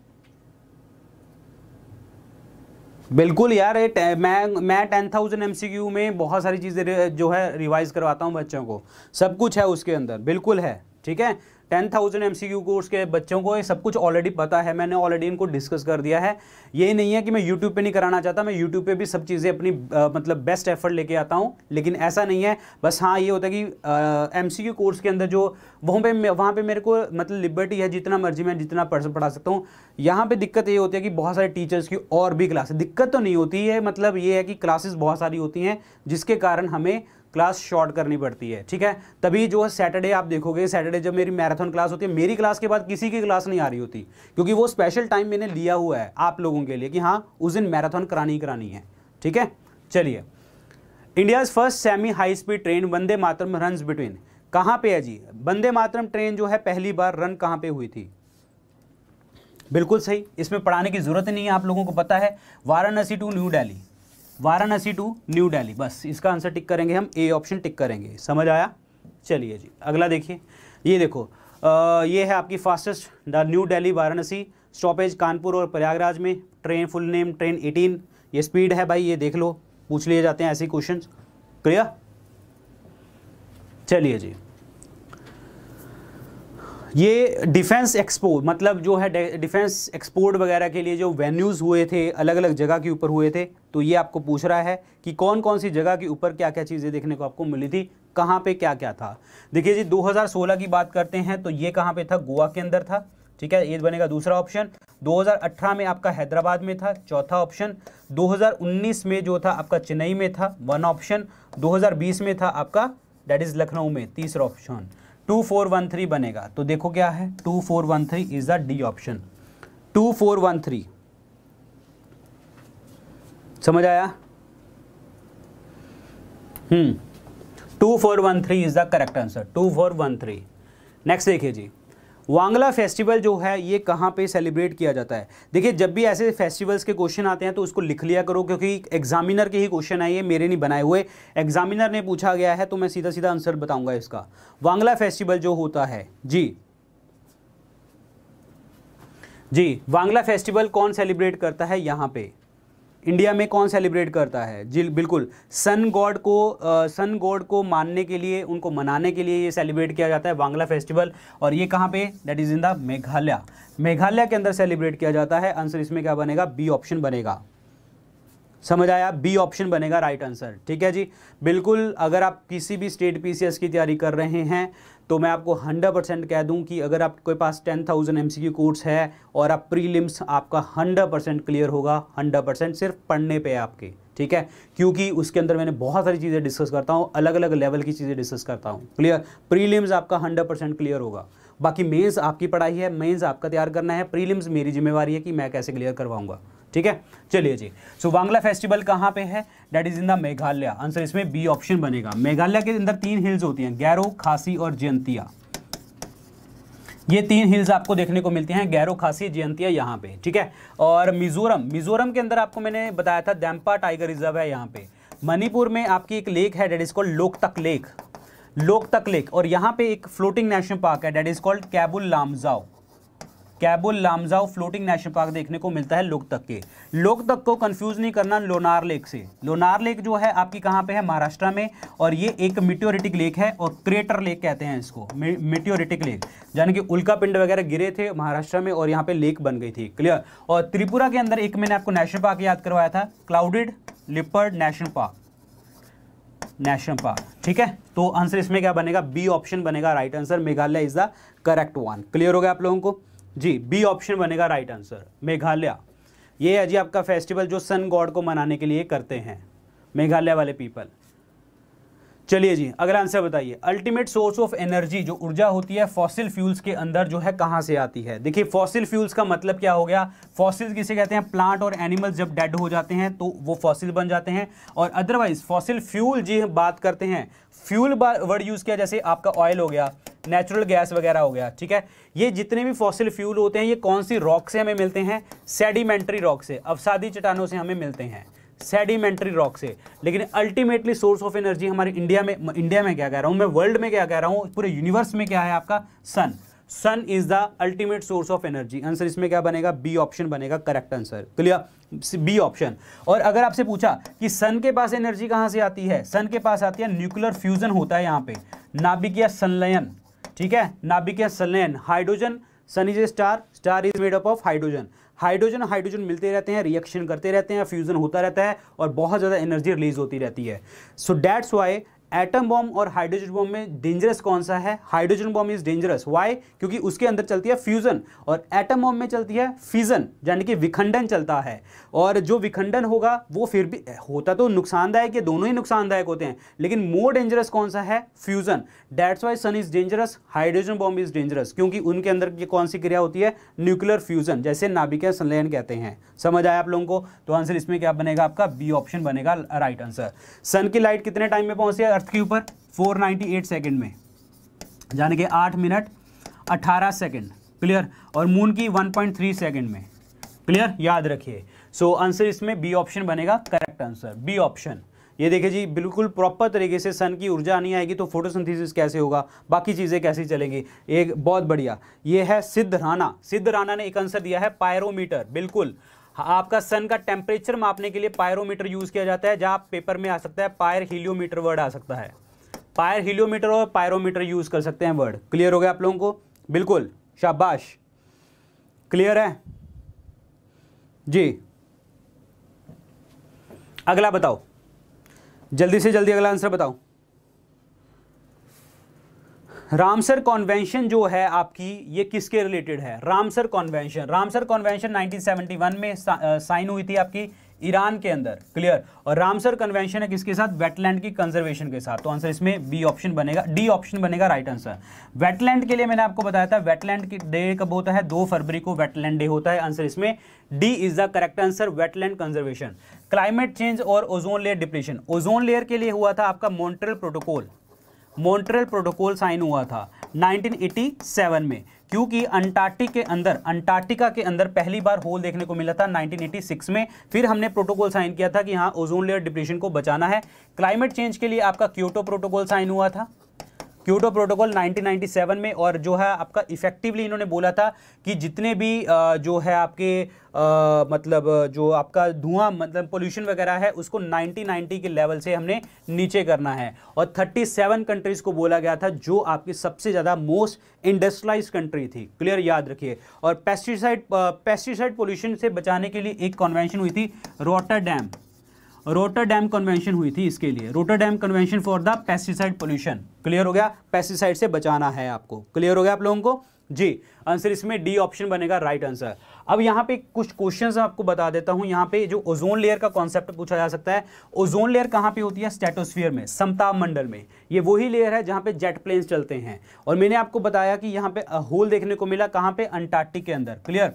बिल्कुल यार ये मैं मैं टेन थाउजेंड एम में बहुत सारी चीज़ें जो है रिवाइज करवाता हूँ बच्चों को सब कुछ है उसके अंदर बिल्कुल है ठीक है टेन थाउजेंड एम कोर्स के बच्चों को ये सब कुछ ऑलरेडी पता है मैंने ऑलरेडी इनको डिस्कस कर दिया है ये नहीं है कि मैं यूट्यूब पे नहीं कराना चाहता मैं यूट्यूब पे भी सब चीज़ें अपनी आ, मतलब बेस्ट एफर्ट लेके आता हूँ लेकिन ऐसा नहीं है बस हाँ ये होता है कि एम सी कोर्स के अंदर जो वहाँ पर वहाँ पर मेरे को मतलब लिबर्टी है जितना मर्जी मैं जितना पढ़ा सकता हूँ यहाँ पर दिक्कत ये होती है कि बहुत सारे टीचर्स की और भी क्लासेस दिक्कत तो नहीं होती है मतलब ये है कि क्लासेस बहुत सारी होती हैं जिसके कारण हमें क्लास शॉर्ट करनी पड़ती है ठीक है तभी जो है सैटरडे आप देखोगे सैटरडे जब मेरी मैराथन क्लास होती है मेरी क्लास के बाद किसी की क्लास नहीं आ रही होती क्योंकि वो स्पेशल टाइम मैंने लिया हुआ है आप लोगों के लिए कि हाँ उस दिन मैराथन करानी ही करानी है ठीक है चलिए India's first semi high speed train Vande Mataram run between कहाँ पे है जी वंदे मातरम ट्रेन जो है पहली बार रन कहाँ पे हुई थी बिल्कुल सही इसमें पढ़ाने की ज़रूरत नहीं है आप लोगों को पता है वाराणसी टू न्यू दिल्ली वाराणसी टू न्यू डेली बस इसका आंसर टिक करेंगे हम ए ऑप्शन टिक करेंगे समझ आया चलिए जी अगला देखिए ये देखो आ, ये है आपकी fastest the New Delhi Varanasi stoppage Kanpur और प्रयागराज में ट्रेन फुल नेम ट्रेन 18 ये स्पीड है भाई ये देख लो पूछ लिए जाते हैं ऐसे क्वेश्चन क्लियर चलिए जी ये डिफेंस एक्सपो मतलब जो है डिफेंस एक्सपोर्ट वगैरह के लिए जो वेन्यूज़ हुए थे अलग अलग जगह के ऊपर हुए थे तो ये आपको पूछ रहा है कि कौन कौन सी जगह के ऊपर क्या क्या चीज़ें देखने को आपको मिली थी कहाँ पे क्या क्या था देखिए जी 2016 की बात करते हैं तो ये कहाँ पे था गोवा के अंदर था ठीक है ये बनेगा दूसरा ऑप्शन दो में आपका हैदराबाद में था चौथा ऑप्शन दो में जो था आपका चेन्नई में था वन ऑप्शन दो में था आपका डैट इज़ लखनऊ में तीसरा option two four one three बनेगा तो देखो क्या है two four one three is the D option two four one three समझ आया hmm two four one three is the correct answer two four one three next देखिए जी Wangala festival जो है ये कहाँ पे सेलिब्रेट किया जाता है देखिए जब भी ऐसे फेस्टिवल्स के क्वेश्चन आते हैं तो उसको लिख लिया करो क्योंकि एग्जामिनर के ही क्वेश्चन आए ये मेरे नहीं बनाए हुए एग्जामिनर ने पूछा गया है तो मैं सीधा सीधा आंसर बताऊंगा इसका वांगला फेस्टिवल जो होता है जी जी वांगला फेस्टिवल कौन सेलिब्रेट करता है यहाँ पे इंडिया में कौन सेलिब्रेट करता है जी बिल्कुल सन गॉड को सन गॉड को मानने के लिए उनको मनाने के लिए ये सेलिब्रेट किया जाता है बांग्ला फेस्टिवल और ये कहाँ पे that is in the Meghalaya Meghalaya के अंदर सेलिब्रेट किया जाता है आंसर इसमें क्या बनेगा बी ऑप्शन बनेगा समझ आया बी ऑप्शन बनेगा राइट आंसर ठीक है जी बिल्कुल अगर आप किसी भी स्टेट पीसीएस की तैयारी कर रहे हैं तो मैं आपको हंड्रेड परसेंट कह दूं कि अगर आपके पास ten thousand M C Q course है और आप प्रीलिम्स आपका हंड्रेड परसेंट क्लियर होगा हंड्रेड परसेंट सिर्फ पढ़ने पे आपके ठीक है क्योंकि उसके अंदर मैंने बहुत सारी चीज़ें डिस्कस करता हूँ अलग अलग लेवल की चीज़ें डिस्कस करता हूँ क्लियर प्रीलिम्स आपका हंड्रेड परसेंट क्लियर होगा बाकी मेन्स आपकी पढ़ाई है मेन्स आपका तैयार करना है प्रीलिम्स मेरी जिम्मेवारी है कि मैं कैसे क्लियर करवाऊंगा ठीक है चलिए जी सो so, वांगला फेस्टिवल कहाँ पे है that is in the Meghalaya answer इसमें बी ऑप्शन बनेगा मेघालय के अंदर तीन हिल्स होती हैं गैरो खासी और जयंतिया ये तीन हिल्स आपको देखने को मिलती हैं गैरो खासी जयंतिया यहाँ पे ठीक है और मिजोरम मिजोरम के अंदर आपको मैंने बताया था दैम्पा टाइगर रिजर्व है यहाँ पे मणिपुर में आपकी एक लेक है that is called Loktak lake Loktak lake और यहाँ पे एक फ्लोटिंग नेशनल पार्क है that is called Keibul Lamjao Keibul Lamjao floating national park देखने को मिलता है लोक तक के लोक तक को कंफ्यूज नहीं करना लोनार लेक से लोनार लेक जो है आपकी कहाँ पे है महाराष्ट्र में और ये एक मिट्योरिटिक लेक है और क्रेटर लेक कहते हैं इसको मिट्योरिटिक लेक यानी कि उल्का पिंड वगैरह गिरे थे महाराष्ट्र में और यहाँ पे लेक बन गई थी क्लियर और त्रिपुरा के अंदर एक मैंने आपको नेशनल पार्क याद करवाया था clouded leopard national park national park ठीक है तो आंसर इसमें क्या बनेगा बी ऑप्शन बनेगा right answer Meghalaya is the correct one clear हो गया आप लोगों को जी बी ऑप्शन बनेगा राइट आंसर मेघालय ये है जी आपका फेस्टिवल जो सन गॉड को मनाने के लिए करते हैं मेघालय वाले पीपल चलिए जी अगला आंसर बताइए अल्टीमेट सोर्स ऑफ एनर्जी जो ऊर्जा होती है फॉसिल फ्यूल्स के अंदर जो है कहाँ से आती है देखिए फॉसिल फ्यूल्स का मतलब क्या हो गया फॉसिल किसे कहते हैं प्लांट और एनिमल्स जब डेड हो जाते हैं तो वो फॉसिल बन जाते हैं और अदरवाइज फॉसिल फ्यूल जी बात करते हैं फ्यूल वर्ड यूज़ किया जैसे आपका ऑयल हो गया नेचुरल गैस वगैरह हो गया ठीक है ये जितने भी फॉसिल फ्यूल होते हैं ये कौन सी रॉक से हमें मिलते हैं सेडिमेंट्री रॉक से अवसादी चट्टानों से हमें मिलते हैं सेडिमेंट्री रॉक से लेकिन अल्टीमेटली सोर्स ऑफ एनर्जी हमारे इंडिया में इंडिया में क्या कह रहा हूँ मैं वर्ल्ड में क्या कह रहा हूँ पूरे यूनिवर्स में क्या है आपका sun sun is the ultimate source of energy answer इसमें क्या बनेगा बी ऑप्शन बनेगा correct answer clear B option और अगर आपसे पूछा कि सन के पास एनर्जी कहां से आती है सन के पास आती है न्यूक्लियर फ्यूजन होता है यहां पे या संलयन ठीक है या संलयन hydrogen sun is a star star is made up of hydrogen hydrogen hydrogen मिलते रहते हैं रिएक्शन करते रहते हैं फ्यूजन होता रहता है और बहुत ज़्यादा एनर्जी रिलीज होती रहती है so that's why atom bomb और हाइड्रोजन बॉम्ब में डेंजरस कौन सा है hydrogen bomb is dangerous why क्योंकि उसके अंदर चलती है फ्यूजन और एटम बॉम्ब में चलती है फ्यूजन यानी कि विखंडन चलता है और जो विखंडन होगा वो फिर भी होता तो नुकसानदायक ये दोनों ही नुकसानदायक होते हैं लेकिन मोर डेंजरस कौन सा है fusion that's why sun is dangerous hydrogen bomb is dangerous क्योंकि उनके अंदर की कौन सी क्रिया होती है न्यूक्लियर फ्यूजन जैसे नाभिकीय संलयन कहते हैं समझ आया आप लोगों को तो आंसर इसमें क्या बनेगा आपका बी ऑप्शन बनेगा राइट आंसर सन की लाइट कितने टाइम में पहुंचे अर्थ के ऊपर 498 सेकंड में यानी कि 8 मिनट 18 सेकंड क्लियर और मून की 1.3 सेकंड में क्लियर याद रखिए सो आंसर इसमें बी ऑप्शन बनेगा करेक्ट आंसर बी ऑप्शन ये देखिए जी बिल्कुल प्रॉपर तरीके से सन की ऊर्जा नहीं आएगी तो फोटोसिंथेसिस कैसे होगा बाकी चीज़ें कैसी चलेंगी एक बहुत बढ़िया ये है सिद्ध राणा सिद्ध राणा ने एक आंसर दिया है पायरोमीटर बिल्कुल हाँ, आपका सन का टेम्परेचर मापने के लिए पायरोमीटर यूज़ किया जाता है जहाँ पेपर में आ सकता है पायर हीलियोमीटर वर्ड आ सकता है पायर हिलियोमीटर और पायरोमीटर यूज़ कर सकते हैं वर्ड क्लियर हो गया आप लोगों को बिल्कुल शाबाश क्लियर है जी अगला बताओ जल्दी से जल्दी अगला आंसर बताओ रामसर कॉन्वेंशन जो है आपकी ये किसके रिलेटेड है रामसर कॉन्वेंशन रामसर कॉन्वेंशन 1971 में साइन हुई थी आपकी ईरान के अंदर क्लियर और रामसर कन्वेंशन है किसके साथ वेटलैंड की कंजर्वेशन के साथ तो आंसर इसमें बी ऑप्शन बनेगा डी ऑप्शन बनेगा राइट आंसर वेटलैंड के लिए मैंने आपको बताया था वेटलैंड की डे कब होता है दो फरवरी को वेटलैंड डे होता है आंसर इसमें D is the correct answer wetland conservation climate change और ozone layer depletion ozone layer के लिए हुआ था आपका Montreal protocol Montreal protocol sign हुआ था 1987 में क्योंकि अंटार्कटिक के अंदर अंटार्कटिका के अंदर पहली बार होल देखने को मिला था 1986 में फिर हमने प्रोटोकॉल साइन किया था कि हाँ ओजोन लेयर डिप्रेशन को बचाना है क्लाइमेट चेंज के लिए आपका क्योटो प्रोटोकॉल साइन हुआ था क्यूटो प्रोटोकॉल 1997 में और जो है आपका इफेक्टिवली इन्होंने बोला था कि जितने भी जो है आपके मतलब जो आपका धुआं मतलब पोल्यूशन वगैरह है उसको 1990 के लेवल से हमने नीचे करना है और 37 कंट्रीज़ को बोला गया था जो आपकी सबसे ज़्यादा मोस्ट इंडस्ट्रियलाइज कंट्री थी क्लियर याद रखिए और पेस्टिसाइड पेस्टिसाइड पोल्यूशन से बचाने के लिए एक कॉन्वेंशन हुई थी Rotterdam Rotterdam convention हुई थी इसके लिए Rotterdam convention for the pesticide pollution clear हो गया पेस्टिसाइड से बचाना है आपको क्लियर हो गया आप लोगों को जी आंसर इसमें डी ऑप्शन बनेगा राइट आंसर अब यहाँ पे कुछ क्वेश्चंस आपको बता देता हूँ यहाँ पे जो ओजोन लेयर का कॉन्सेप्ट पूछा जा सकता है ओजोन लेयर कहाँ पे होती है स्टेटोस्फीयर में समताप मंडल में ये वही लेयर है जहाँ पे जेट प्लेन्स चलते हैं और मैंने आपको बताया कि यहाँ पे होल देखने को मिला कहाँ पे अंटार्कटिक के अंदर क्लियर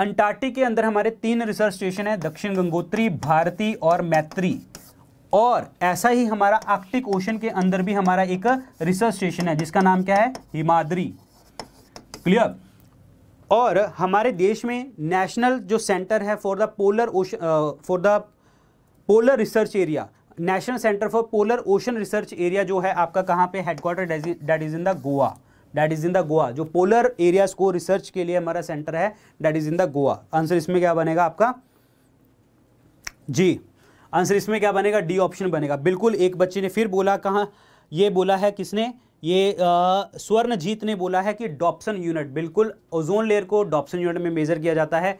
अंटार्कटिक के अंदर हमारे तीन रिसर्च स्टेशन है दक्षिण गंगोत्री भारती और मैत्री और ऐसा ही हमारा आर्कटिक ओशन के अंदर भी हमारा एक रिसर्च स्टेशन है जिसका नाम क्या है हिमाद्री क्लियर और हमारे देश में नेशनल जो सेंटर है for the polar ocean for the polar research area national centre for polar ocean research area जो है आपका कहाँ पे headquarter that is in the Goa that is in the Goa जो पोलर एरियाज को रिसर्च के लिए हमारा सेंटर है that is in the Goa answer इसमें क्या बनेगा आपका जी आंसर इसमें क्या बनेगा डी ऑप्शन बनेगा बिल्कुल एक बच्चे ने फिर बोला कहा ये बोला है किसने ये स्वर्णजीत ने बोला है कि डॉप्सन यूनिट बिल्कुल ओजोन लेयर को डॉप्सन यूनिट में मेजर किया जाता है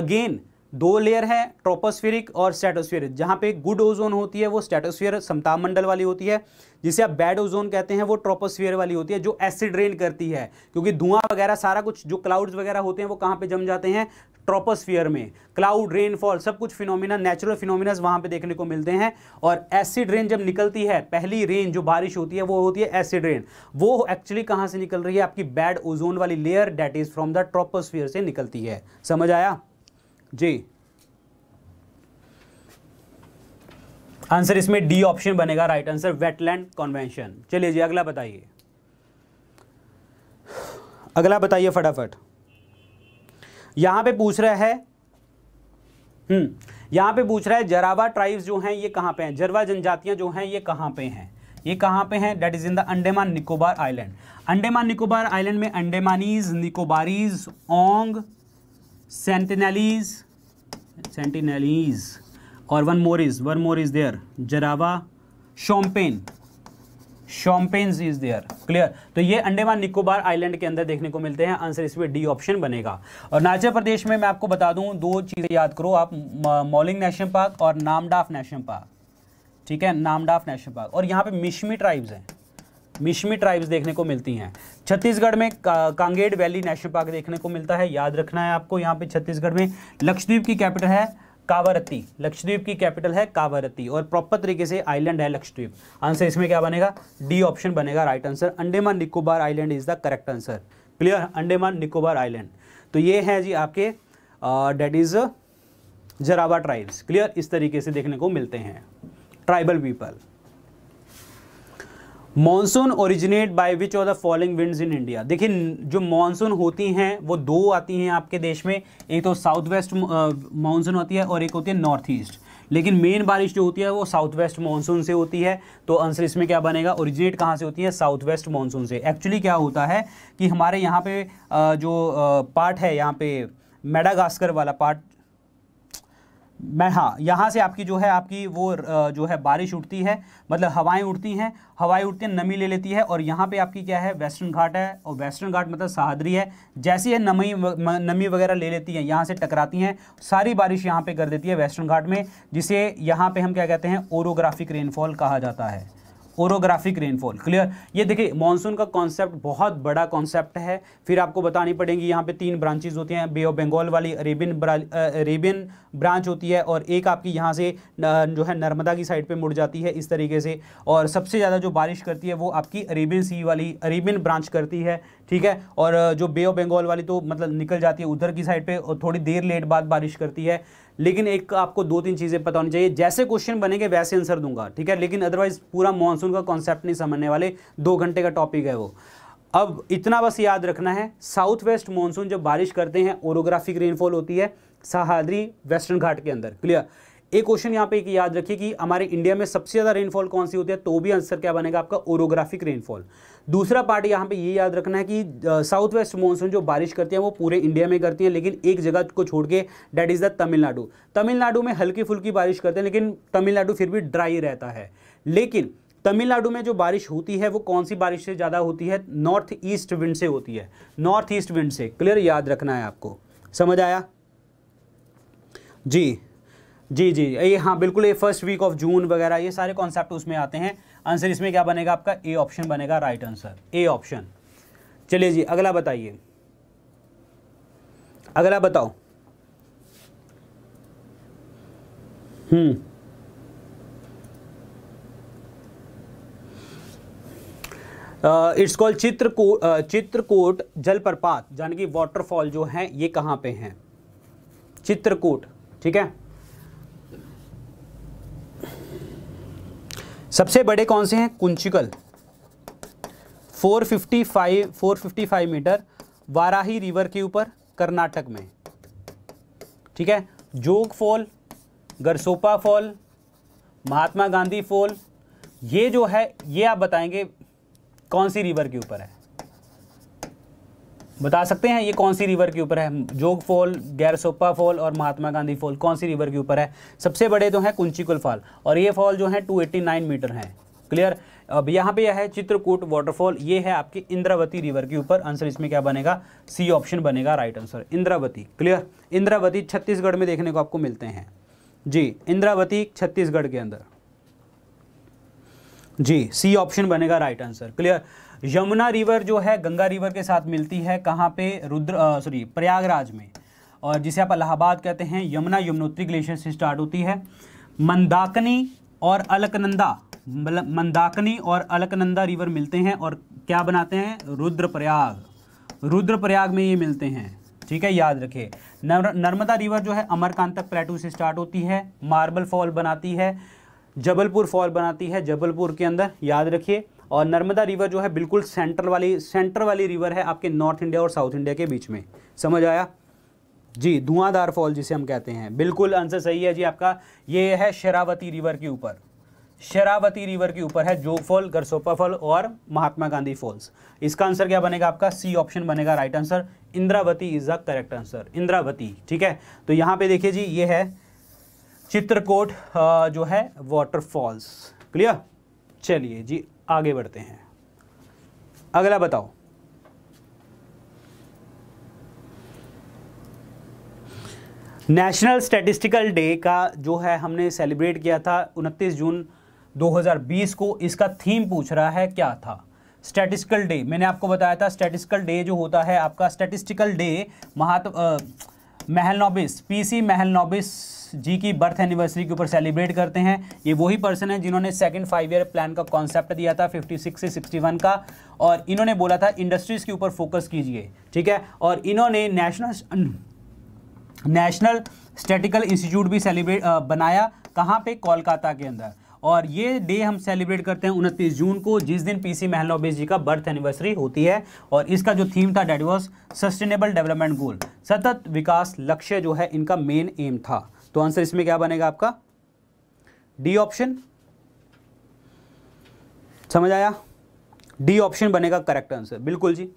अगेन दो लेयर है ट्रोपोस्फेरिक और स्टेटोस्फेयर जहाँ पे गुड ओजोन होती है वो स्ट्रेटोस्फीयर समतामंडल वाली होती है जिसे आप बैड ओजोन कहते हैं वो ट्रोपोस्फेयर वाली होती है जो एसिड रेन करती है क्योंकि धुआं वगैरह सारा कुछ जो क्लाउड्स वगैरह होते हैं वो कहाँ पे जम जाते हैं ट्रोपोस्फियर में क्लाउड रेनफॉल सब कुछ फिनोमिना नेचुरल फिनोमिनाज वहाँ पर देखने को मिलते हैं और एसिड रेन जब निकलती है पहली रेन जो बारिश होती है वो होती है एसिड रेन वो एक्चुअली कहाँ से निकल रही है आपकी बैड ओजोन वाली layer that is from the troposphere से निकलती है समझ आया जी आंसर इसमें डी ऑप्शन बनेगा राइट आंसर वेटलैंड कॉन्वेंशन चलिए जी अगला बताइए अगला बताइए फटाफट यहां पे पूछ रहा है हम्म यहां पे पूछ रहा है जरावा ट्राइब्स जो हैं ये कहां पे हैं जरवा जनजातियां जो हैं ये कहां पे हैं ये कहां पे हैं that is in the Andaman Nicobar island Andaman Nicobar island में Andamanese Nicobarese Onge Sentinelese Sentinelese और one more is one more is there Jarawa Shompen Shompens is there clear तो ये अंडेमान निकोबार आइलैंड के अंदर देखने को मिलते हैं आंसर इसमें डी ऑप्शन बनेगा और अरुणाचल प्रदेश में मैं आपको बता दूं दो चीज़ें याद करो आप मॉलिंग नेशनल पार्क और नामडाफ नेशनल पार्क ठीक है नामडाफ नेशनल पार्क और यहाँ पे मिशमी ट्राइब्स हैं मिशमी ट्राइब्स देखने को मिलती हैं छत्तीसगढ़ में का, कांगेड वैली नेशनल पार्क देखने को मिलता है याद रखना है आपको यहाँ पे छत्तीसगढ़ में लक्षद्वीप की कैपिटल है कावरती लक्षद्वीप की कैपिटल है कावरती और प्रॉपर तरीके से आइलैंड है लक्षद्वीप आंसर इसमें क्या बनेगा डी ऑप्शन बनेगा right answer Andaman Nicobar island is the correct answer clear Andaman Nicobar island तो ये है जी आपके that is Jarawa tribes clear इस तरीके से देखने को मिलते हैं tribal people monsoon originate by which of the following winds in India देखिए जो मॉनसून होती हैं वो दो आती हैं आपके देश में एक तो साउथ वेस्ट मानसून होती है और एक होती है नॉर्थ ईस्ट लेकिन मेन बारिश जो होती है वो साउथ वेस्ट मानसून से होती है तो आंसर इसमें क्या बनेगा ओरिजिनेट कहाँ से होती है साउथ वेस्ट मानसून से एक्चुअली क्या होता है कि हमारे यहाँ पे uh, जो पार्ट uh, है यहाँ पे मेडागास्कर वाला पार्ट मैं हाँ यहाँ से आपकी जो है आपकी वो जो है बारिश उठती है मतलब हवाएं उठती हैं हवाएं उठती हैं नमी ले लेती है और यहाँ पे आपकी क्या है वेस्टर्न घाट है और वेस्टर्न घाट मतलब सहादरी है जैसी है नमी नमी वगैरह ले लेती है यहाँ से टकराती हैं सारी बारिश यहाँ पे कर देती है वेस्टर्न घाट में जिसे यहाँ पर हम क्या कहते हैं ओरोग्राफिक रेनफॉल कहा जाता है ओरोग्राफिक रेनफॉल क्लियर ये देखिए मानसून का कॉन्सेप्ट बहुत बड़ा कॉन्सेप्ट है फिर आपको बतानी पड़ेगी यहाँ पे तीन ब्रांचेज होती हैं बे ऑफ बंगाल वाली अरेबियन अरेबियन ब्रांच होती है और एक आपकी यहाँ से uh, जो है नर्मदा की साइड पर मुड़ जाती है इस तरीके से और सबसे ज़्यादा जो बारिश करती है वो आपकी अरेबियन सी वाली अरेबियन ब्रांच करती है ठीक है और uh, जो बे ऑफ बंगाल वाली तो मतलब निकल जाती है उधर की साइड पर थोड़ी देर लेट बाद बारिश करती है लेकिन एक आपको दो तीन चीज़ें पता होनी चाहिए जैसे क्वेश्चन बनेंगे वैसे आंसर दूंगा ठीक है लेकिन अदरवाइज पूरा मानसून का कॉन्सेप्ट नहीं समझने वाले दो घंटे का टॉपिक है वो अब इतना बस याद रखना है साउथ वेस्ट मानसून जब बारिश करते हैं ओरोग्राफिक रेनफॉल होती है सहाद्री वेस्टर्न घाट के अंदर क्लियर एक क्वेश्चन यहाँ पे एक याद रखिए कि हमारे इंडिया में सबसे ज़्यादा रेनफॉल कौन सी होती है तो भी आंसर क्या बनेगा आपका ओरोग्राफिक रेनफॉल दूसरा पार्ट यहाँ पे ये याद रखना है कि साउथ वेस्ट मॉनसून जो बारिश करती है वो पूरे इंडिया में करती है लेकिन एक जगह को छोड़ के that is the Tamil Nadu Tamil Nadu में हल्की फुल्की बारिश करते हैं लेकिन तमिलनाडु फिर भी ड्राई रहता है लेकिन तमिलनाडु में जो बारिश होती है वो कौन सी बारिश से ज़्यादा होती है नॉर्थ ईस्ट विंड से होती है नॉर्थ ईस्ट विंड से क्लियर याद रखना है आपको समझ आया जी जी जी ये हाँ बिल्कुल ये फर्स्ट वीक ऑफ जून वगैरह ये सारे कॉन्सेप्ट उसमें आते हैं आंसर इसमें क्या बनेगा आपका ए ऑप्शन बनेगा राइट आंसर ए ऑप्शन चलिए जी अगला बताइए अगला बताओ hmm it's called Chitrakoot Chitrakoot जलप्रपात यानी कि वाटरफॉल जो है ये कहाँ पे हैं चित्रकूट ठीक है सबसे बड़े कौन से हैं कुंचिकल 455 455 मीटर वाराही रिवर के ऊपर कर्नाटक में ठीक है Jog fall Gersoppa fall Mahatma Gandhi fall ये जो है ये आप बताएंगे कौन सी रिवर के ऊपर है बता सकते हैं ये कौन सी रिवर के ऊपर है जोग फॉल गैरसोपा फॉल और महात्मा गांधी फॉल कौन सी रिवर के ऊपर है सबसे बड़े तो हैं कुंचिकुल फॉल और ये फॉल जो है 289 मीटर हैं क्लियर अब यहाँ पे यह है चित्रकूट वाटरफॉल ये है आपके इंद्रावती रिवर के ऊपर आंसर इसमें क्या बनेगा सी ऑप्शन बनेगा right answer Indravati clear Indravati Chhattisgarh में देखने को आपको मिलते हैं जी इंद्रावती छत्तीसगढ़ के अंदर जी सी ऑप्शन बनेगा right answer clear Yamuna river जो है गंगा रिवर के साथ मिलती है कहाँ पे रुद्र सॉरी प्रयागराज में और जिसे आप इलाहाबाद कहते हैं यमुना यमुनोत्री ग्लेशियर से स्टार्ट होती है मंदाकनी और अलकनंदा मतलब मंदाकनी और अलकनंदा रिवर मिलते हैं और क्या बनाते हैं रुद्रप्रयाग रुद्रप्रयाग में ये मिलते हैं ठीक है याद रखिए नर्मदा रिवर जो है अमरकांतक प्लेटू से स्टार्ट होती है मार्बल फॉल बनाती है जबलपुर फॉल बनाती है जबलपुर के अंदर याद रखिए और नर्मदा रिवर जो है बिल्कुल सेंट्रल वाली सेंटर वाली रिवर है आपके नॉर्थ इंडिया और साउथ इंडिया के बीच में समझ आया जी धुआंधार फॉल जिसे हम कहते हैं बिल्कुल आंसर सही है जी आपका ये है शरावती रिवर के ऊपर शरावती रिवर के ऊपर है जोग फॉल गरसोपा फॉल और महात्मा गांधी फॉल्स इसका आंसर क्या बनेगा आपका सी ऑप्शन बनेगा right answer Indravati is the correct answer Indravati ठीक है तो यहाँ पे देखिए जी ये है चित्रकोट जो है वाटरफॉल्स क्लियर चलिए जी आगे बढ़ते हैं अगला बताओ नेशनल स्टैटिस्टिकल डे का जो है हमने सेलिब्रेट किया था 29 जून 2020 को इसका थीम पूछ रहा है क्या था स्टैटिस्टिकल डे मैंने आपको बताया था स्टैटिस्टिकल डे जो होता है आपका statistical day Mahatma Mahalanobis PC Mahalanobis ji की बर्थ एनिवर्सरी के ऊपर सेलिब्रेट करते हैं ये वही पर्सन है जिन्होंने सेकंड फाइव ईयर प्लान का कॉन्सेप्ट दिया था 56 से 61 का और इन्होंने बोला था इंडस्ट्रीज़ के ऊपर फोकस कीजिए ठीक है और इन्होंने नेशनल नेशनल स्टेटिकल इंस्टीट्यूट भी सेलिब्रेट बनाया कहाँ पे कोलकाता के अंदर और ये डे हम सेलिब्रेट करते हैं उनतीस जून को जिस दिन पीसी महल जी का बर्थ एनिवर्सरी होती है और इसका जो थीम था that was sustainable development goal सतत विकास लक्ष्य जो है इनका मेन एम था तो आंसर इसमें क्या बनेगा आपका डी ऑप्शन समझ आया डी ऑप्शन बनेगा करेक्ट आंसर बिल्कुल जी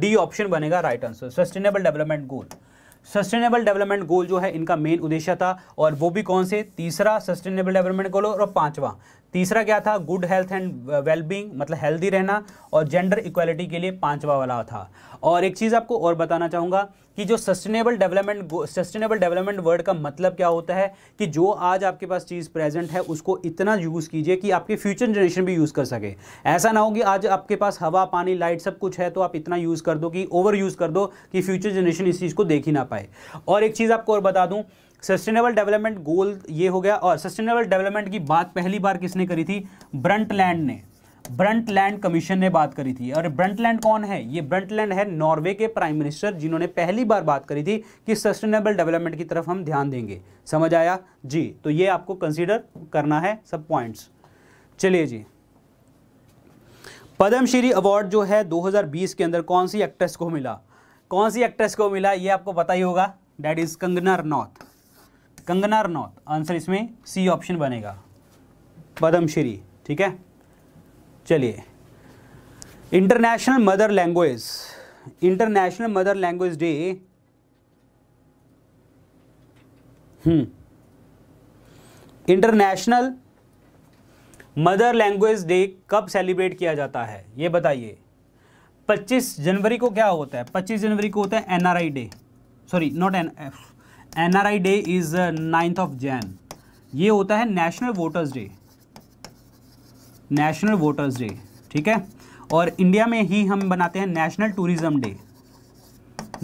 डी ऑप्शन बनेगा right answer sustainable development goal sustainable development goal जो है इनका मेन उद्देश्य था और वो भी कौन से तीसरा सस्टेनेबल डेवलपमेंट गोल और पांचवा तीसरा क्या था गुड हेल्थ एंड वेलबींग मतलब हेल्दी रहना और जेंडर इक्वालिटी के लिए पांचवा वाला था और एक चीज़ आपको और बताना चाहूँगा कि जो sustainable development sustainable development word का मतलब क्या होता है कि जो आज आपके पास चीज़ प्रेजेंट है उसको इतना यूज़ कीजिए कि आपके फ्यूचर जनरेशन भी यूज़ कर सके ऐसा ना हो कि आज आपके पास हवा पानी लाइट सब कुछ है तो आप इतना यूज़ कर दो कि ओवर यूज़ कर दो कि फ्यूचर जनरेशन इस चीज़ को देख ही ना पाए और एक चीज़ आपको और बता दूँ सस्टेनेबल डेवलपमेंट गोल ये हो गया और सस्टेनेबल डेवलपमेंट की बात पहली बार किसने करी थी ब्रंटलैंड ने ब्रंटलैंड कमीशन ने बात करी थी और ब्रंटलैंड कौन है ये ब्रंटलैंड है नॉर्वे के प्राइम मिनिस्टर जिन्होंने पहली बार बात करी थी कि सस्टेनेबल डेवलपमेंट की तरफ हम ध्यान देंगे समझ आया जी तो ये आपको कंसिडर करना है सब पॉइंट्स चलिए जी पद्मश्री अवार्ड जो है 2020 के अंदर कौन सी एक्ट्रेस को मिला कौन सी एक्ट्रेस को मिला ये आपको पता ही होगा that is Kangana Ranaut Kangana Ranaut answer इसमें सी ऑप्शन बनेगा पदमश्री ठीक है चलिए international mother language international mother language day hmm international mother language day कब सेलिब्रेट किया जाता है ये बताइए 25 जनवरी को क्या होता है 25 जनवरी को होता है NRI day sorry not N NRI day is ninth of Jan ये होता है national voters day national voters day ठीक है और इंडिया में ही हम बनाते हैं national tourism day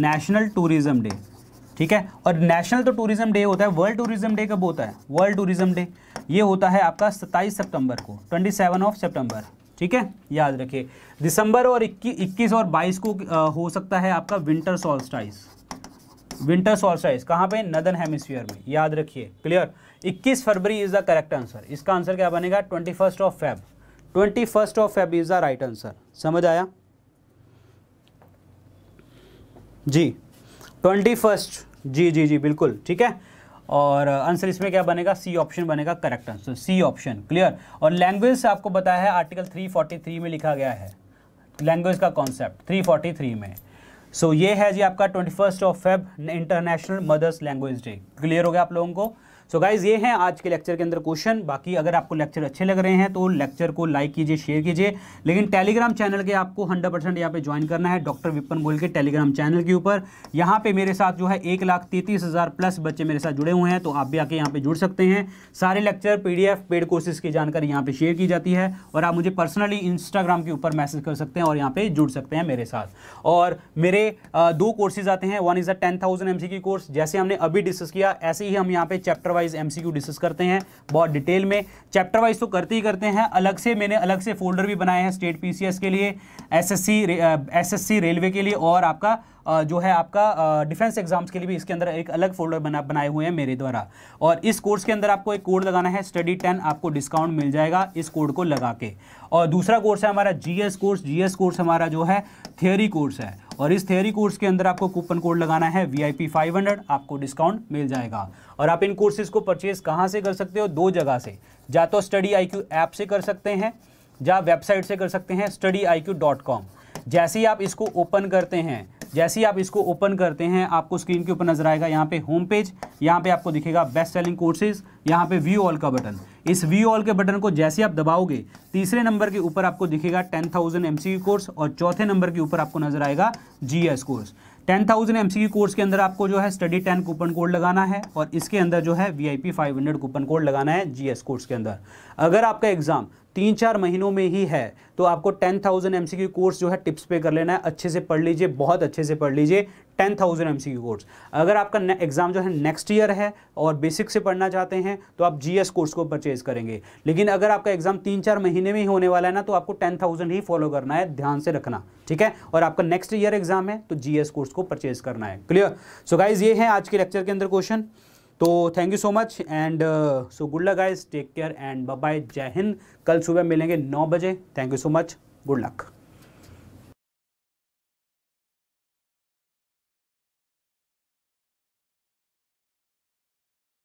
national tourism day ठीक है और नेशनल तो टूरिज़्म डे होता है वर्ल्ड टूरिज़्म डे कब होता है वर्ल्ड टूरिज़्म डे ये होता है आपका 27 सितंबर को 27 ऑफ सितंबर ठीक है याद रखिए दिसंबर और 21 और 22 को हो सकता है आपका विंटर सॉल्स्टाइस विंटर सोल्साइज कहाँ पे नदन हेमिस्फीयर में याद रखिए क्लियर 21 फरवरी इज द करेक्ट आंसर इसका आंसर क्या बनेगा first of Feb first of Feb is the right answer समझ आया जी फर्स्ट जी जी जी बिल्कुल ठीक है और आंसर uh, इसमें क्या बनेगा सी ऑप्शन बनेगा correct answer C option clear और लैंग्वेज आपको बताया है आर्टिकल 343 में लिखा गया है लैंग्वेज का कॉन्सेप्ट 343 में सो so, ये है जी आपका twenty first of Feb international mothers language day clear हो गया आप लोगों को सो so गाइज ये हैं आज के लेक्चर के अंदर क्वेश्चन बाकी अगर आपको लेक्चर अच्छे लग रहे हैं तो लेक्चर को लाइक कीजिए शेयर कीजिए लेकिन टेलीग्राम चैनल के आपको हंड्रेड परसेंट यहाँ पे ज्वाइन करना है डॉक्टर विपन बोल के टेलीग्राम चैनल के ऊपर यहाँ पे मेरे साथ जो है एक लाख तैंतीस हज़ार प्लस बच्चे मेरे साथ जुड़े हुए हैं तो आप भी आके यहाँ पर जुड़ सकते हैं सारे lecture P D F paid courses की जानकारी यहाँ पे शेयर की जाती है और आप मुझे पर्सनली इंस्टाग्राम के ऊपर मैसेज कर सकते हैं और यहाँ पे जुड़ सकते हैं मेरे साथ और मेरे दो कोर्सेज आते हैं one is a ten thousand M course जैसे हमने अभी डिस्कस किया ऐसे ही हम यहाँ पे चैप्टर वाइज एमसीक्यू डिस्कस करते हैं बहुत डिटेल में चैप्टर वाइज तो करते ही करते हैं अलग से मैंने अलग से फोल्डर भी बनाए हैं स्टेट पीसीएस के लिए एसएससी एसएससी रेलवे के लिए और आपका जो है आपका डिफेंस एग्जाम्स के लिए भी इसके अंदर एक अलग फोल्डर बना बनाए हुए हैं मेरे द्वारा और इस कोर्स के अंदर आपको एक कोड लगाना है स्टडी टेन आपको डिस्काउंट मिल जाएगा इस कोड को लगा के और दूसरा कोर्स है हमारा जीएस कोर्स जीएस कोर्स हमारा जो है थियोरी कोर्स है और इस थेरी कोर्स के अंदर आपको कूपन कोड लगाना है वी आई आपको डिस्काउंट मिल जाएगा और आप इन कोर्सेज को परचेज कहाँ से कर सकते हो दो जगह से या तो स्टडी आई ऐप से कर सकते हैं या वेबसाइट से कर सकते हैं स्टडी आई जैसे ही आप इसको ओपन करते हैं जैसे ही आप इसको ओपन करते हैं आपको स्क्रीन के ऊपर नजर आएगा यहाँ पे होम पेज यहाँ पे आपको दिखेगा बेस्ट सेलिंग कोर्सेज यहाँ पे व्यू ऑल का बटन इस वी ऑल के बटन को जैसे आप दबाओगे तीसरे नंबर के ऊपर आपको दिखेगा टेन थाउजेंड एम कोर्स और चौथे नंबर के ऊपर आपको नजर आएगा जी course ten thousand M course के अंदर आपको जो है स्टडी टेन कूपन कोड लगाना है और इसके अंदर जो है V I P five hundred coupon code लगाना है जी कोर्स के अंदर अगर आपका एग्जाम तीन चार महीनों में ही है तो आपको टेन थाउजेंड एम कोर्स जो है टिप्स पे कर लेना है अच्छे से पढ़ लीजिए बहुत अच्छे से पढ़ लीजिए टेन थाउजेंड एम कोर्स अगर आपका एग्ज़ाम जो है नेक्स्ट ईयर है और बेसिक से पढ़ना चाहते हैं तो आप जीएस कोर्स को परचेज करेंगे लेकिन अगर आपका एग्ज़ाम तीन चार महीने में ही होने वाला है ना तो आपको टेन थाउजेंड ही फॉलो करना है ध्यान से रखना ठीक है और आपका नेक्स्ट ईयर एग्ज़ाम है तो जी कोर्स को परचेज करना है क्लियर सो गाइज ये है आज के लेक्चर के अंदर क्वेश्चन तो thank you so much and so good luck guys take care and bye bye जय हिंद कल सुबह मिलेंगे नौ बजे thank you so much good luck